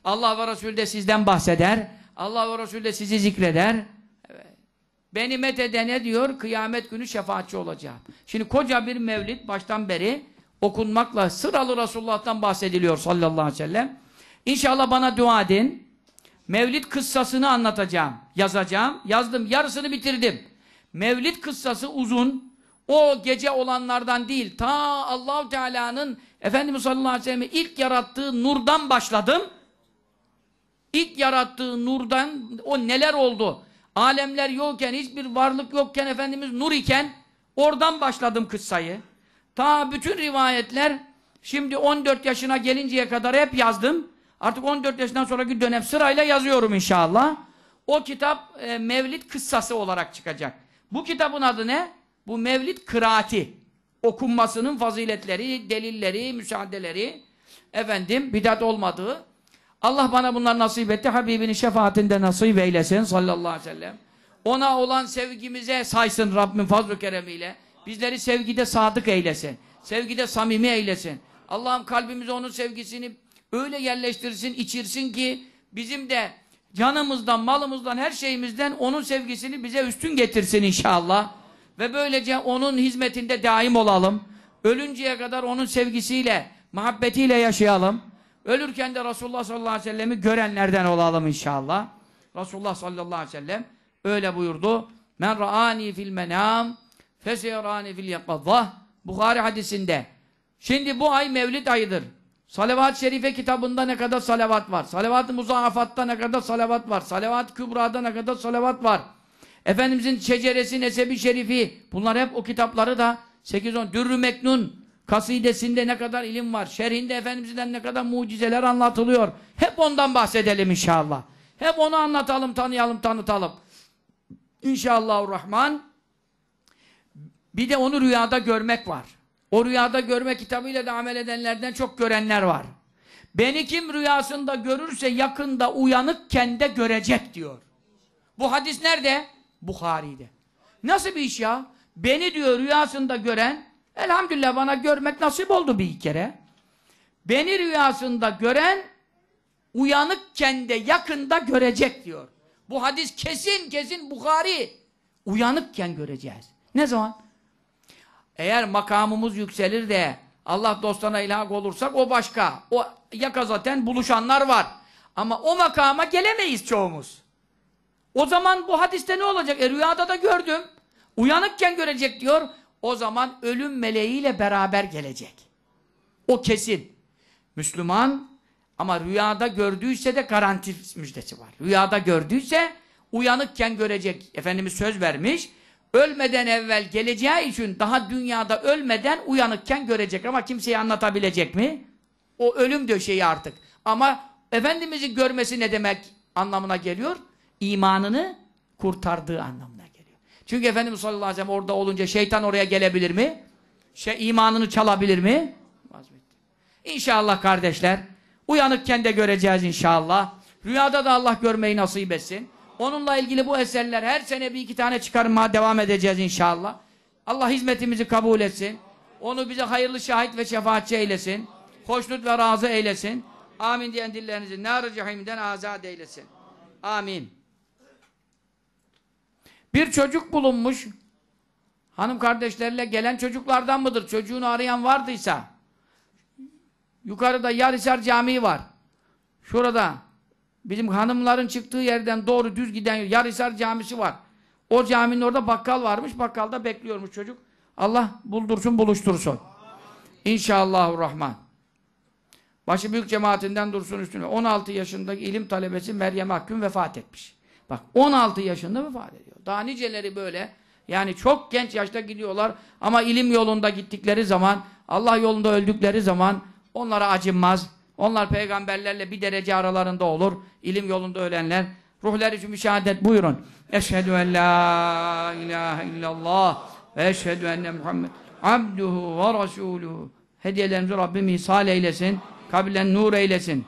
Allah ve Resulü de sizden bahseder. Allah ve Resulü de sizi zikreder. Beni methedene diyor, kıyamet günü şefaatçi olacağım. Şimdi koca bir mevlid baştan beri okunmakla sıralı Resulullah'tan bahsediliyor sallallahu aleyhi ve sellem. İnşallah bana dua edin. Mevlid kıssasını anlatacağım, yazacağım. Yazdım, yarısını bitirdim. Mevlid kıssası uzun. O gece olanlardan değil. Ta Allahu Teala'nın Efendimiz sallallahu aleyhi ve sellem'i ilk yarattığı nurdan başladım. İlk yarattığı nurdan o neler oldu? Alemler yokken, hiçbir varlık yokken Efendimiz nur iken oradan başladım kıssayı. Ta bütün rivayetler şimdi 14 yaşına gelinceye kadar hep yazdım. Artık 14 yaşından sonraki dönem sırayla yazıyorum inşallah. O kitap e, Mevlid kıssası olarak çıkacak. Bu kitabın adı ne? Bu mevlid kıraati. Okunmasının faziletleri, delilleri, müsaadeleri, efendim bidat olmadığı. Allah bana bunlar nasip etti. Habibinin şefaatinde nasip eylesin sallallahu aleyhi ve sellem. Ona olan sevgimize saysın Rabbim fazl-ı keremiyle. Bizleri sevgide sadık eylesin. Sevgide samimi eylesin. Allah'ım kalbimize onun sevgisini öyle yerleştirsin, içirsin ki bizim de canımızdan, malımızdan, her şeyimizden onun sevgisini bize üstün getirsin inşallah. Ve böylece onun hizmetinde daim olalım. Ölünceye kadar onun sevgisiyle, muhabbetiyle yaşayalım. Ölürken de Resulullah sallallahu aleyhi ve sellem'i görenlerden olalım inşallah. Resulullah sallallahu aleyhi ve sellem öyle buyurdu. Men ra'ani fil menam feseyarani fil yakaddah Bukhari hadisinde. Şimdi bu ay Mevlid ayıdır. Salavat-ı Şerife kitabında ne kadar salavat var. Salavat-ı Muzaafat'ta ne kadar salavat var. Salavat-ı Kübra'da ne kadar salavat var. Efendimizin şeceresi, nesebi şerifi bunlar hep o kitapları da 8-10 Dürrü Meknun kasidesinde ne kadar ilim var, şerhinde Efendimiz'den ne kadar mucizeler anlatılıyor. Hep ondan bahsedelim inşallah. Hep onu anlatalım, tanıyalım, tanıtalım. İnşallahurrahman. Bir de onu rüyada görmek var. O rüyada görme kitabıyla da amel edenlerden çok görenler var. Beni kim rüyasında görürse yakında uyanıkken de görecek diyor. Bu hadis nerede? Bukhari'de. Nasıl bir iş ya? Beni diyor rüyasında gören, elhamdülillah bana görmek nasip oldu bir kere. Beni rüyasında gören, uyanık de yakında görecek diyor. Bu hadis kesin kesin Bukhari. Uyanıkken göreceğiz. Ne zaman? Eğer makamımız yükselir de Allah dostana ilhak olursak o başka. O yaka zaten buluşanlar var. Ama o makama gelemeyiz çoğumuz. O zaman bu hadiste ne olacak? E rüyada da gördüm. Uyanıkken görecek diyor. O zaman ölüm meleğiyle beraber gelecek. O kesin. Müslüman ama rüyada gördüyse de garanti müjdesi var. Rüyada gördüyse uyanıkken görecek. Efendimiz söz vermiş. Ölmeden evvel geleceği için daha dünyada ölmeden uyanıkken görecek. Ama kimseye anlatabilecek mi? O ölüm döşeği artık. Ama Efendimiz'i görmesi ne demek anlamına geliyor? imanını kurtardığı anlamına geliyor. Çünkü Efendimiz sallallahu aleyhi ve sellem orada olunca şeytan oraya gelebilir mi? Şey, imanını çalabilir mi? Vazmetti. İnşallah kardeşler uyanıkken de göreceğiz inşallah. Rüyada da Allah görmeyi nasip etsin. Onunla ilgili bu eserler her sene bir iki tane çıkarmaya devam edeceğiz inşallah. Allah hizmetimizi kabul etsin. Onu bize hayırlı şahit ve şefaatçi eylesin. Hoşnut ve razı eylesin. Amin diyen dillerinizi nar-ı cehimden azat eylesin. Amin. Bir çocuk bulunmuş. Hanım kardeşlerle gelen çocuklardan mıdır? Çocuğunu arayan vardıysa. Yukarıda Yarhisar Camii var. Şurada bizim hanımların çıktığı yerden doğru düz giden Yarhisar Camisi var. O caminin orada bakkal varmış. Bakkalda bekliyormuş çocuk. Allah buldursun buluştursun. Rahman. Başı büyük cemaatinden dursun üstüne. 16 yaşındaki ilim talebesi Meryem Akgün vefat etmiş. Bak 16 yaşında vefat ediyor. Daha niceleri böyle yani çok genç yaşta gidiyorlar ama ilim yolunda gittikleri zaman, Allah yolunda öldükleri zaman onlara acınmaz. Onlar peygamberlerle bir derece aralarında olur. İlim yolunda ölenler. Ruhlar için müşahadet buyurun. Eşhedü en la ilahe illallah ve eşhedü enne Muhammed abduhu ve rasuluhu. Hediyelerimizi Rabbim ihsal eylesin. Kablen nur eylesin.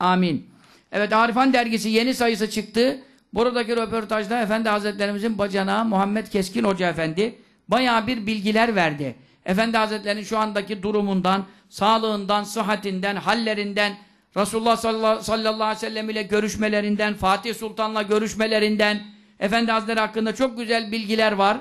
Amin. Evet Arifan dergisi yeni sayısı çıktı. Buradaki röportajda Efendi Hazretlerimizin bacanağı Muhammed Keskin Hoca Efendi baya bir bilgiler verdi. Efendi Hazretlerinin şu andaki durumundan, sağlığından, sıhhatinden, hallerinden, Resulullah sallallahu aleyhi ve sellem ile görüşmelerinden, Fatih Sultan'la görüşmelerinden, Efendi Hazretleri hakkında çok güzel bilgiler var.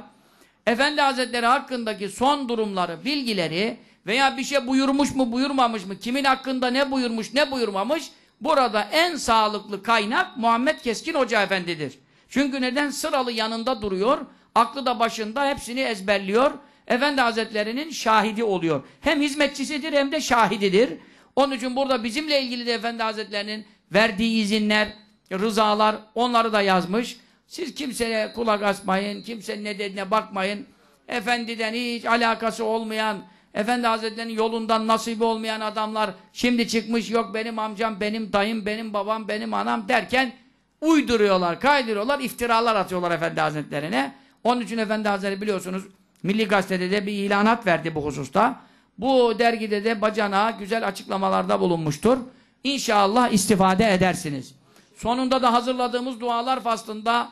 Efendi Hazretleri hakkındaki son durumları, bilgileri veya bir şey buyurmuş mu buyurmamış mı, kimin hakkında ne buyurmuş ne buyurmamış Burada en sağlıklı kaynak Muhammed Keskin Hoca Efendi'dir. Çünkü neden? Sıralı yanında duruyor, aklı da başında hepsini ezberliyor. Efendi Hazretleri'nin şahidi oluyor. Hem hizmetçisidir hem de şahididir. Onun için burada bizimle ilgili de Efendi Hazretleri'nin verdiği izinler, rızalar onları da yazmış. Siz kimseye kulak asmayın, kimsenin ne dediğine bakmayın. Efendiden hiç alakası olmayan Efendi Hazretleri'nin yolundan nasibi olmayan adamlar şimdi çıkmış yok benim amcam, benim dayım, benim babam, benim anam derken uyduruyorlar, kaydırıyorlar, iftiralar atıyorlar Efendi Hazretleri'ne. Onun için Efendi Hazretleri biliyorsunuz Milli Gazete'de de bir ilanat verdi bu hususta. Bu dergide de bacana güzel açıklamalarda bulunmuştur. İnşallah istifade edersiniz. Sonunda da hazırladığımız dualar faslında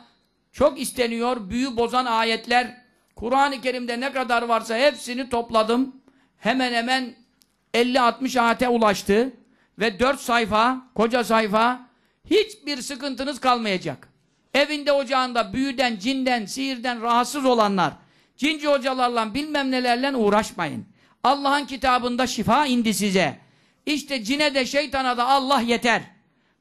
çok isteniyor, büyü bozan ayetler Kur'an-ı Kerim'de ne kadar varsa hepsini topladım hemen hemen 50-60 ahate ulaştı ve 4 sayfa, koca sayfa hiçbir sıkıntınız kalmayacak. Evinde ocağında büyüden, cinden, sihirden rahatsız olanlar, cinci hocalarla bilmem nelerle uğraşmayın. Allah'ın kitabında şifa indi size. İşte cine de şeytana da Allah yeter.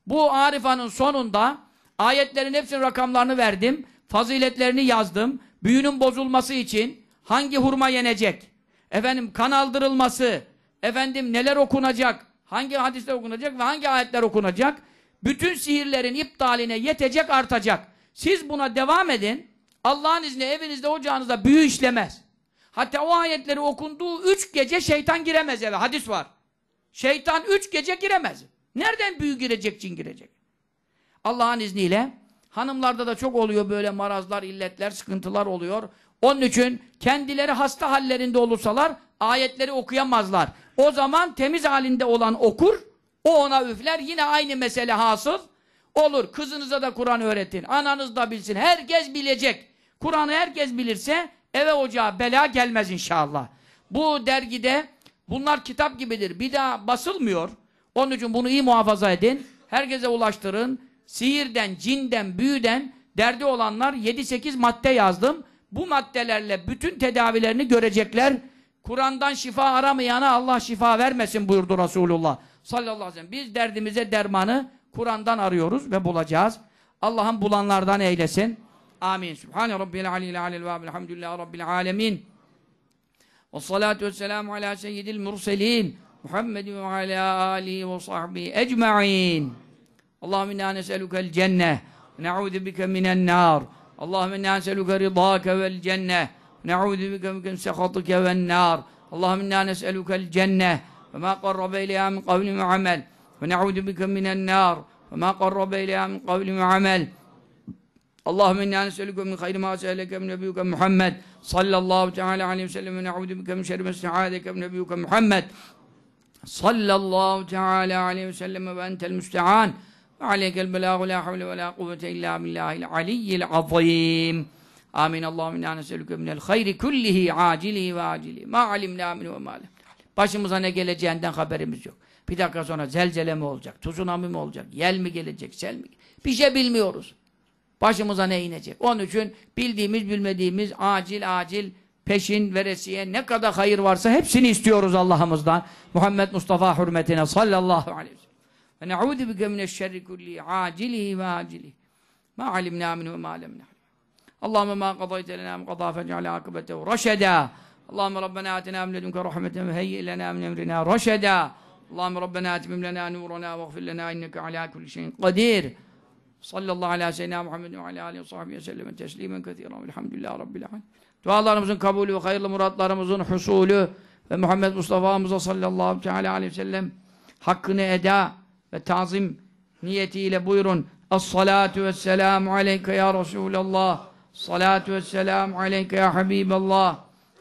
Bu Arifa'nın sonunda ayetlerin hepsinin rakamlarını verdim. Faziletlerini yazdım. Büyünün bozulması için hangi hurma yenecek? efendim kan aldırılması, efendim neler okunacak, hangi hadisler okunacak ve hangi ayetler okunacak, bütün sihirlerin iptaline yetecek, artacak. Siz buna devam edin, Allah'ın izniyle evinizde, ocağınızda büyü işlemez. Hatta o ayetleri okunduğu üç gece şeytan giremez eve, hadis var. Şeytan üç gece giremez. Nereden büyü girecek, cin girecek? Allah'ın izniyle hanımlarda da çok oluyor böyle marazlar, illetler, sıkıntılar oluyor. Onun için kendileri hasta hallerinde olursalar ayetleri okuyamazlar. O zaman temiz halinde olan okur, o ona üfler yine aynı mesele hasıl olur. Kızınıza da Kur'an öğretin, ananız da bilsin, herkes bilecek. Kur'an'ı herkes bilirse eve ocağa bela gelmez inşallah. Bu dergide bunlar kitap gibidir. Bir daha basılmıyor. Onun için bunu iyi muhafaza edin. Herkese ulaştırın. Sihirden, cinden, büyüden derdi olanlar 7-8 madde yazdım bu maddelerle bütün tedavilerini görecekler. Kur'an'dan şifa aramayana Allah şifa vermesin buyurdu Resulullah sallallahu aleyhi ve sellem. Biz derdimize dermanı Kur'an'dan arıyoruz ve bulacağız. Allah'ın bulanlardan eylesin. Amin. Subhane rabbil alil alil ve elhamdülillahi rabbil alemin. Ve salatu ve selamu ala seyyidil murselin. Muhammed ve ala alihi ve sahbihi ecma'in. Allahümme inna neselükel cenneh. Ne'udhu bike minen nar. اللهم إنا نسألك رضاك والجنة نعوذ بك من سخطك والنار اللهم إنا نسألك الجنة وما قرب إليها من قول وعمل ونعوذ بك من النار وما قرب إليها من قول وعمل اللهم إنا نسألك من خير ما سألك من نبيك محمد صلى الله تعالى عليه وسلم ونعوذ بك من شر ما استعاذك من نبيك محمد صلى الله تعالى عليه وسلم وأنت المستعان Aleykel belâhu lâ havle ve lâ kuvvete illâ billâhil aliyyil azîm. Amin. Allahümme inna neselüke minel hayri kullihi acilihi ve acilihi. Ma alimnâ min ve ma Başımıza ne geleceğinden haberimiz yok. Bir dakika sonra zelzele mi olacak, tsunami mi olacak, yel mi gelecek, sel mi Bir şey bilmiyoruz. Başımıza ne inecek? Onun için bildiğimiz bilmediğimiz acil acil peşin veresiye ne kadar hayır varsa hepsini istiyoruz Allah'ımızdan. Muhammed Mustafa hürmetine sallallahu aleyhi ve sellem. Ve ne'ûdü bike mineşşerri kulli acilihi ve acilihi. Ma alimna minhu ma lem na'lem. Allahümme ma kadayte lena min kadâ fece'ale akıbetehu reşedâ. Allahümme Rabbena atina min ledunke rahmeten ve heyyi lena min emrina reşedâ. Allahümme Rabbena atimim lena nurana ve gfir lena inneke alâ kulli şeyin kadir. Sallallahu aleyhi ve sellem Muhammed ve alâ aleyhi ve sahbihi ve sellem teslimen kethiren velhamdülillâhi rabbil alemin. Dualarımızın kabulü ve hayırlı muratlarımızın husulü ve Muhammed Mustafa'mıza sallallahu aleyhi ve sellem hakkını eda ve tazim niyetiyle buyurun. Es-salatu vesselamu aleyke ya Resulallah. Salatu vesselamu aleyke ya Habiballah.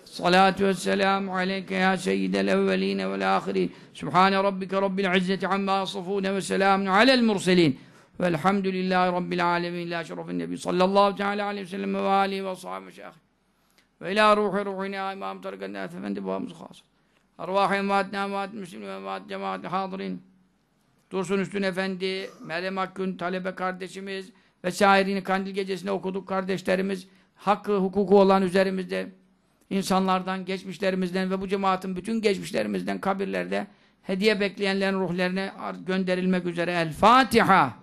Salatu vesselamu aleyke ya seyyidel evveline vel ahirin. Sübhane rabbike rabbil izzeti amma yasafune ve selamun alel murselin. Velhamdülillahi rabbil alemin. La şerefin nebi sallallahu teala aleyhi ve sellem ve alihi ve sahibi şahı. Ve ila ruhi ruhina imam tarikat nâfe efendi babamızı khasır. أرواح أمواتنا أموات المسلمين وأموات جماعة الحاضرين Dursun Üstün Efendi, Meryem Akgün talebe kardeşimiz vesairini kandil gecesinde okuduk kardeşlerimiz hakkı hukuku olan üzerimizde insanlardan, geçmişlerimizden ve bu cemaatin bütün geçmişlerimizden kabirlerde hediye bekleyenlerin ruhlarına gönderilmek üzere El Fatiha.